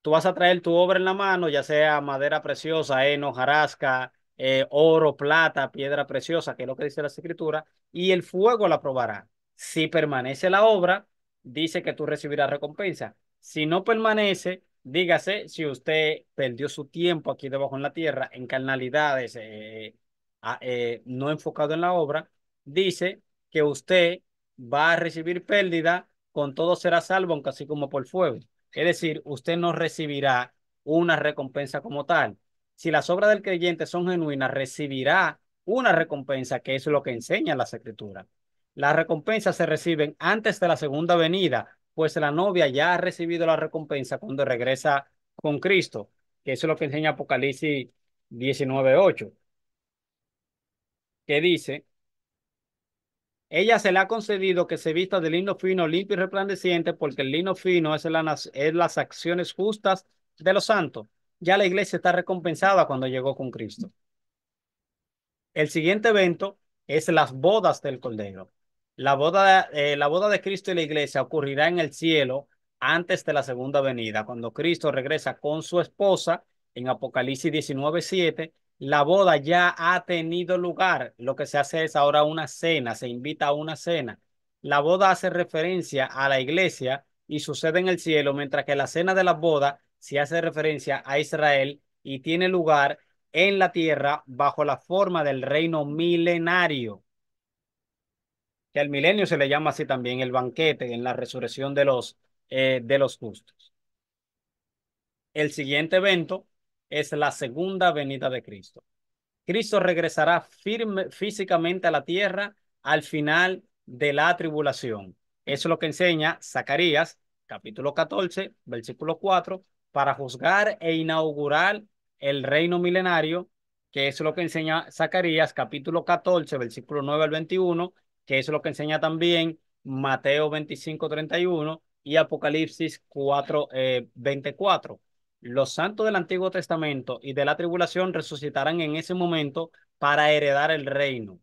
Tú vas a traer tu obra en la mano, ya sea madera preciosa, heno, jarasca, eh, oro, plata, piedra preciosa, que es lo que dice la escritura, y el fuego la probará. Si permanece la obra, dice que tú recibirás recompensa. Si no permanece, dígase si usted perdió su tiempo aquí debajo en la tierra, en carnalidades, eh, eh, no enfocado en la obra, dice que usted va a recibir pérdida, con todo será salvo, aunque así como por fuego. Es decir, usted no recibirá una recompensa como tal. Si las obras del creyente son genuinas, recibirá una recompensa, que es lo que enseña la escritura las recompensas se reciben antes de la segunda venida, pues la novia ya ha recibido la recompensa cuando regresa con Cristo, que eso es lo que enseña Apocalipsis 19.8, que dice, ella se le ha concedido que se vista del lino fino, limpio y resplandeciente, porque el lino fino es, es las acciones justas de los santos. Ya la iglesia está recompensada cuando llegó con Cristo. El siguiente evento es las bodas del Cordero. La boda, eh, la boda de Cristo y la iglesia ocurrirá en el cielo antes de la segunda venida, cuando Cristo regresa con su esposa en Apocalipsis 19:7. La boda ya ha tenido lugar. Lo que se hace es ahora una cena, se invita a una cena. La boda hace referencia a la iglesia y sucede en el cielo, mientras que la cena de la boda se hace referencia a Israel y tiene lugar en la tierra bajo la forma del reino milenario que al milenio se le llama así también, el banquete en la resurrección de los, eh, de los justos. El siguiente evento es la segunda venida de Cristo. Cristo regresará firme, físicamente a la tierra al final de la tribulación. Eso es lo que enseña Zacarías, capítulo 14, versículo 4, para juzgar e inaugurar el reino milenario, que es lo que enseña Zacarías, capítulo 14, versículo 9 al 21, que es lo que enseña también Mateo 25, 31 y Apocalipsis 4, 24. Eh, los santos del Antiguo Testamento y de la tribulación resucitarán en ese momento para heredar el reino.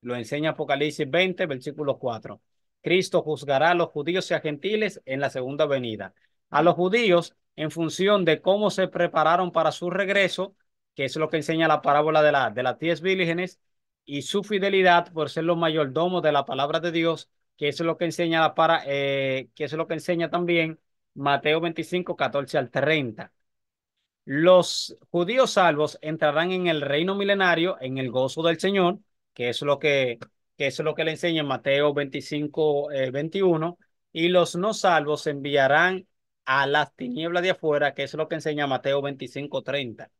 Lo enseña Apocalipsis 20, versículo 4. Cristo juzgará a los judíos y a gentiles en la segunda venida. A los judíos, en función de cómo se prepararon para su regreso, que es lo que enseña la parábola de, la, de las diez vírgenes, y su fidelidad por ser los mayordomos de la palabra de Dios, que es lo que enseña para, eh, lo que enseña también Mateo 25, 14 al 30. Los judíos salvos entrarán en el reino milenario, en el gozo del Señor, que es lo que, que es lo que le enseña Mateo 25, 21, eh, y los no salvos se enviarán a las tinieblas de afuera, que es lo que enseña Mateo 25, 30.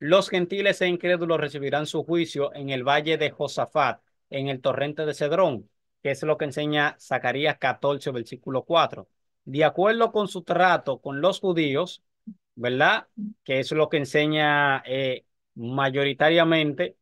Los gentiles e incrédulos recibirán su juicio en el valle de Josafat, en el torrente de Cedrón, que es lo que enseña Zacarías 14, versículo 4. De acuerdo con su trato con los judíos, ¿verdad? Que es lo que enseña eh, mayoritariamente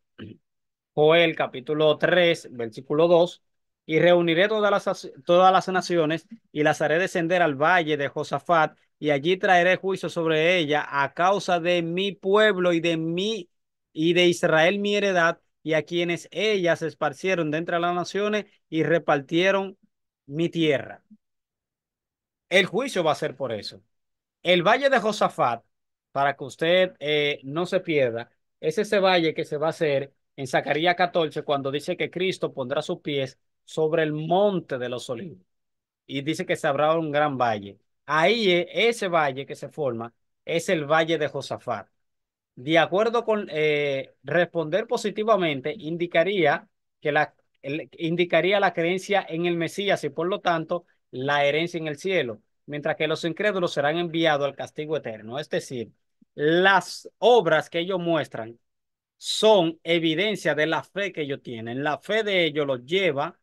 Joel capítulo 3, versículo 2. Y reuniré todas las, todas las naciones y las haré descender al valle de Josafat y allí traeré juicio sobre ella a causa de mi pueblo y de mí y de Israel mi heredad y a quienes ellas esparcieron dentro de las naciones y repartieron mi tierra. El juicio va a ser por eso. El valle de Josafat, para que usted eh, no se pierda, es ese valle que se va a hacer en Zacarías 14 cuando dice que Cristo pondrá sus pies sobre el monte de los olivos y dice que se habrá un gran valle. Ahí e, ese valle que se forma es el valle de Josafat. De acuerdo con eh, responder positivamente, indicaría que la, indicaría la creencia en el Mesías y por lo tanto la herencia en el cielo, mientras que los incrédulos serán enviados al castigo eterno. Es decir, las obras que ellos muestran son evidencia de la fe que ellos tienen. La fe de ellos los lleva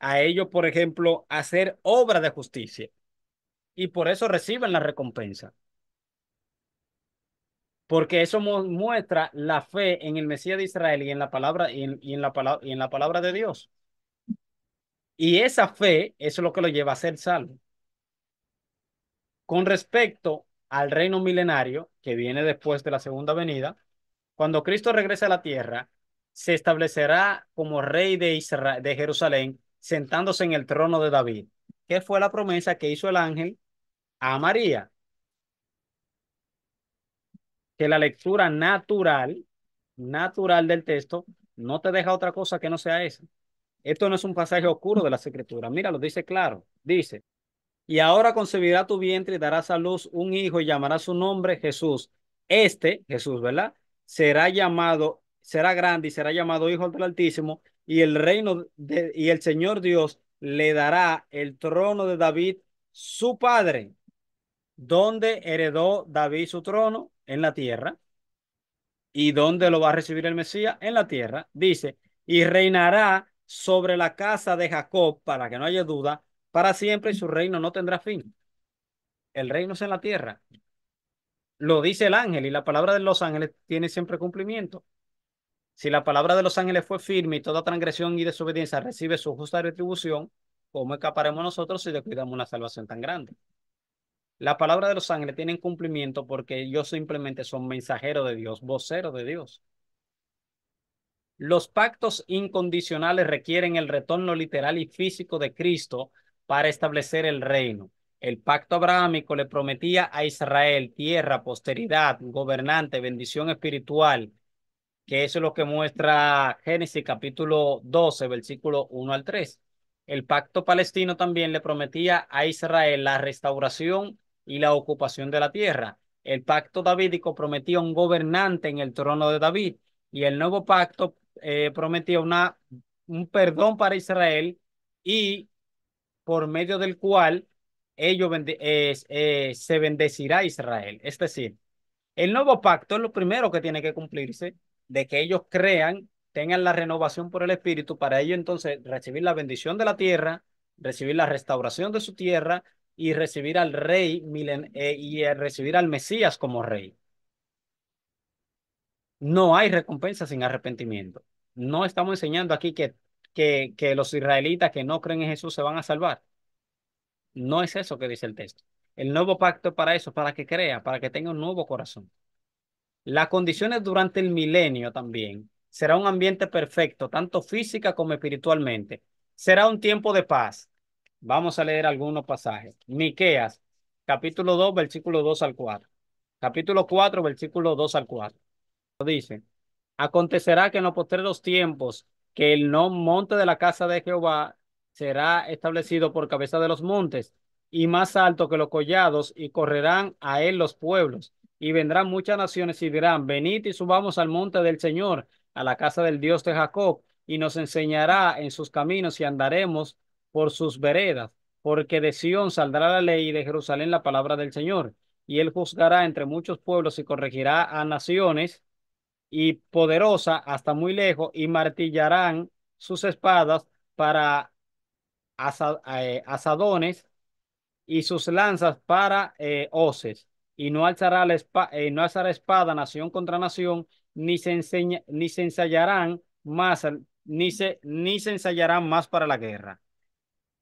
a ellos, por ejemplo, a hacer obra de justicia y por eso reciben la recompensa. Porque eso muestra la fe en el Mesías de Israel y en la palabra y en, la palabra y en la palabra de Dios. Y esa fe es lo que lo lleva a ser salvo. Con respecto al reino milenario que viene después de la segunda venida, cuando Cristo regrese a la tierra, se establecerá como rey de de Jerusalén, sentándose en el trono de David. ¿Qué fue la promesa que hizo el ángel a María? Que la lectura natural, natural del texto, no te deja otra cosa que no sea esa. Esto no es un pasaje oscuro de las escrituras. Mira, lo dice claro. Dice, y ahora concebirá tu vientre y darás a luz un hijo y llamará su nombre Jesús. Este, Jesús, ¿verdad? Será llamado, será grande y será llamado Hijo del Altísimo y el reino de, y el Señor Dios le dará el trono de David, su padre, donde heredó David su trono en la tierra y donde lo va a recibir el Mesías en la tierra. Dice, y reinará sobre la casa de Jacob, para que no haya duda, para siempre y su reino no tendrá fin. El reino es en la tierra. Lo dice el ángel y la palabra de los ángeles tiene siempre cumplimiento. Si la palabra de los ángeles fue firme y toda transgresión y desobediencia recibe su justa retribución, ¿cómo escaparemos nosotros si descuidamos una salvación tan grande? La palabra de los ángeles tiene cumplimiento porque ellos simplemente son mensajeros de Dios, voceros de Dios. Los pactos incondicionales requieren el retorno literal y físico de Cristo para establecer el reino. El pacto abrahámico le prometía a Israel tierra, posteridad, gobernante, bendición espiritual, que eso es lo que muestra Génesis capítulo 12, versículo 1 al 3. El pacto palestino también le prometía a Israel la restauración y la ocupación de la tierra. El pacto davídico prometía un gobernante en el trono de David y el nuevo pacto eh, prometía una, un perdón para Israel y por medio del cual ellos eh, se bendecirá Israel. Es decir, el nuevo pacto es lo primero que tiene que cumplirse de que ellos crean, tengan la renovación por el Espíritu, para ellos entonces recibir la bendición de la tierra, recibir la restauración de su tierra y recibir al rey milen eh, y eh, recibir al Mesías como rey. No hay recompensa sin arrepentimiento. No estamos enseñando aquí que, que, que los israelitas que no creen en Jesús se van a salvar. No es eso que dice el texto. El nuevo pacto es para eso, para que crea, para que tenga un nuevo corazón. Las condiciones durante el milenio también será un ambiente perfecto, tanto física como espiritualmente. Será un tiempo de paz. Vamos a leer algunos pasajes. Miqueas, capítulo 2, versículo 2 al 4. Capítulo 4, versículo 2 al 4. Dice, acontecerá que en los postreros tiempos que el no monte de la casa de Jehová será establecido por cabeza de los montes y más alto que los collados y correrán a él los pueblos y vendrán muchas naciones y dirán, venid y subamos al monte del Señor, a la casa del Dios de Jacob, y nos enseñará en sus caminos y andaremos por sus veredas, porque de Sion saldrá la ley y de Jerusalén la palabra del Señor, y él juzgará entre muchos pueblos y corregirá a naciones y poderosa hasta muy lejos, y martillarán sus espadas para eh, asadones y sus lanzas para eh, y no alzará, la espada, eh, no espada nación contra nación, ni se, ni se ensayarán más, ni se, ni se ensayarán más para la guerra.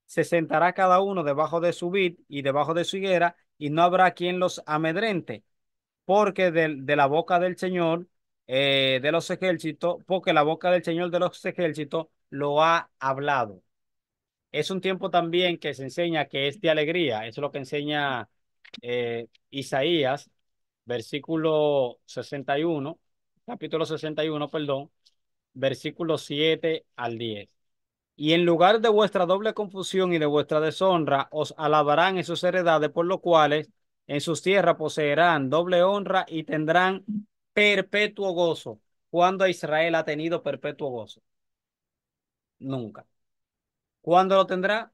Se sentará cada uno debajo de su vid y debajo de su higuera, y no habrá quien los amedrente, porque de, la boca del Señor eh, de los ejércitos, porque la boca del Señor de los ejércitos lo ha hablado. Es un tiempo también que se enseña que es de alegría, es lo que enseña eh, Isaías, versículo 61, capítulo 61, perdón, versículo 7 al 10. Y en lugar de vuestra doble confusión y de vuestra deshonra, os alabarán en sus heredades, por lo cuales en sus tierras poseerán doble honra y tendrán perpetuo gozo. ¿Cuándo Israel ha tenido perpetuo gozo? Nunca. ¿Cuándo lo tendrá?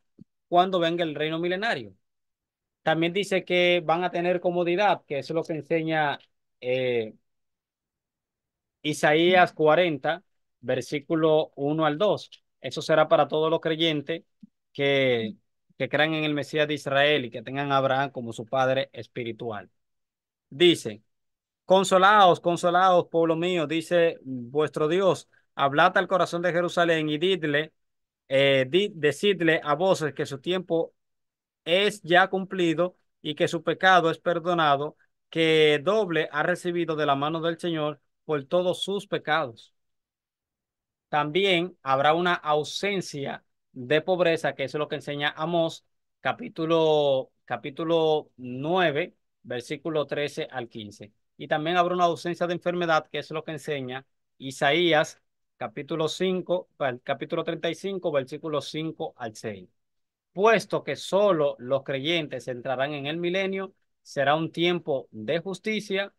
Cuando venga el reino milenario. También dice que van a tener comodidad, que es lo que enseña eh, Isaías 40, versículo 1 al 2. Eso será para todos los creyentes que, que crean en el Mesías de Israel y que tengan a Abraham como su padre espiritual. Dice, consolaos, consolaos, pueblo mío, dice vuestro Dios, hablad al corazón de Jerusalén y eh, decidle a voces que su tiempo es ya cumplido y que su pecado es perdonado, que doble ha recibido de la mano del Señor por todos sus pecados. También habrá una ausencia de pobreza, que es lo que enseña Amos capítulo, capítulo 9, versículo 13 al 15. Y también habrá una ausencia de enfermedad, que es lo que enseña Isaías, capítulo 5, capítulo 35, versículo 5 al 6 puesto que solo los creyentes entrarán en el milenio, será un tiempo de justicia,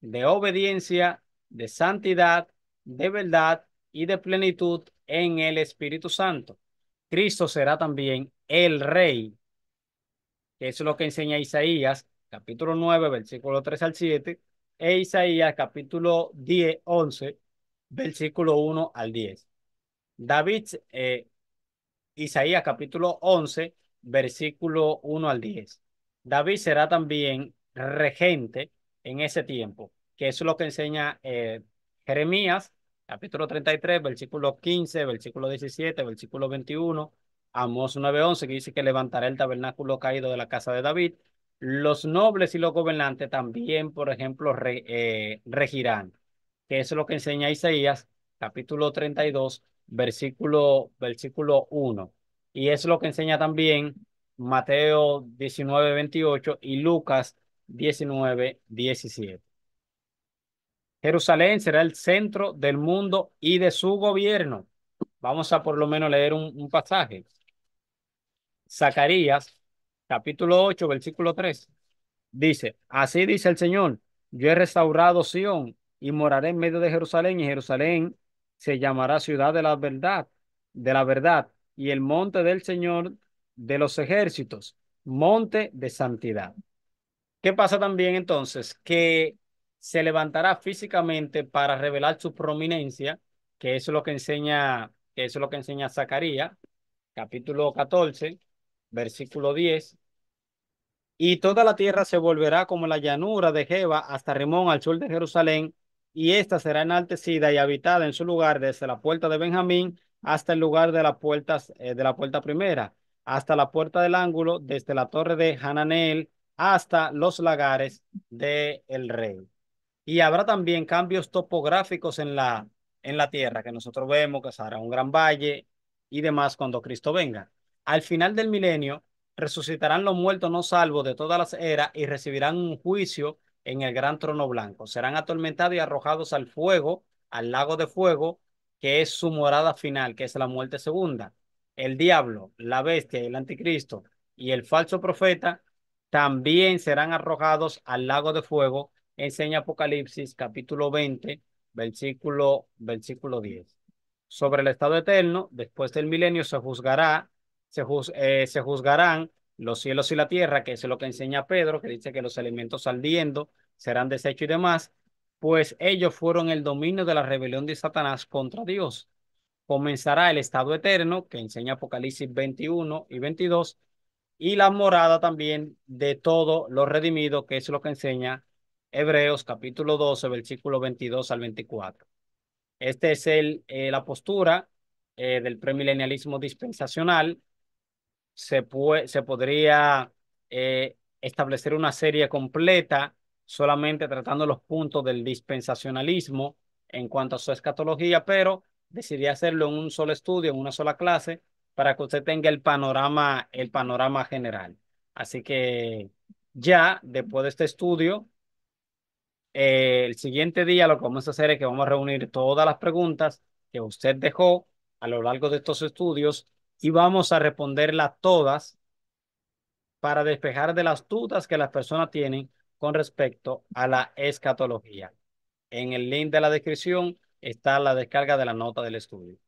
de obediencia, de santidad, de verdad y de plenitud en el Espíritu Santo. Cristo será también el Rey, que es lo que enseña Isaías, capítulo 9, versículo 3 al 7, e Isaías, capítulo 10, 11, versículo 1 al 10. David eh, Isaías capítulo 11, versículo 1 al 10. David será también regente en ese tiempo, que es lo que enseña eh, Jeremías capítulo 33, versículo 15, versículo 17, versículo 21, Amos 9:11, que dice que levantará el tabernáculo caído de la casa de David. Los nobles y los gobernantes también, por ejemplo, eh, regirán, que es lo que enseña Isaías, capítulo 32, versículo, versículo 1. Y es lo que enseña también Mateo 19, 28 y Lucas 19, 17. Jerusalén será el centro del mundo y de su gobierno. Vamos a por lo menos leer un, pasaje. Zacarías, capítulo 8, versículo 3. Dice, así dice el Señor, yo he restaurado Sión y moraré en medio de Jerusalén y Jerusalén se llamará ciudad de la verdad, de la verdad, y el monte del Señor de los ejércitos, monte de santidad. ¿Qué pasa también entonces? Que se levantará físicamente para revelar su prominencia, que eso es lo que enseña, que es lo que enseña Zacarías, capítulo 14, versículo 10. Y toda la tierra se volverá como la llanura de Jeba hasta Rimón al sur de Jerusalén, y esta será enaltecida y habitada en su lugar desde la puerta de Benjamín hasta el lugar de la puertas eh, de la puerta primera, hasta la puerta del ángulo, desde la torre de Hananel hasta los lagares del el rey. Y habrá también cambios topográficos en la, en la tierra que nosotros vemos, que será un gran valle y demás cuando Cristo venga. Al final del milenio, resucitarán los muertos no salvo de todas las eras y recibirán un juicio en el gran trono blanco. Serán atormentados y arrojados al fuego, al lago de fuego, que es su morada final, que es la muerte segunda. El diablo, la bestia, el anticristo y el falso profeta también serán arrojados al lago de fuego, enseña Apocalipsis capítulo 20, versículo, versículo 10. Sobre el estado eterno, después del milenio se juzgará, se, eh, se juzgarán los cielos y la tierra, que es lo que enseña Pedro, que dice que los elementos saliendo serán desechos y demás, pues ellos fueron el dominio de la rebelión de Satanás contra Dios. Comenzará el estado eterno, que enseña Apocalipsis 21 y 22, y la morada también de todo lo redimido, que es lo que enseña Hebreos capítulo 12, versículo 22 al 24. Esta es el, eh, la postura eh, del premilenialismo dispensacional, se, puede, se podría eh, establecer una serie completa solamente tratando los puntos del dispensacionalismo en cuanto a su escatología, pero decidí hacerlo en un solo estudio, en una sola clase, para que usted tenga el panorama, el panorama general. Así que ya después de este estudio, eh, el siguiente día lo que vamos a hacer es que vamos a reunir todas las preguntas que usted dejó a lo largo de estos estudios y vamos a responderlas todas para despejar de las dudas que las personas tienen con respecto a la escatología. En el link de la descripción está la descarga de la nota del estudio.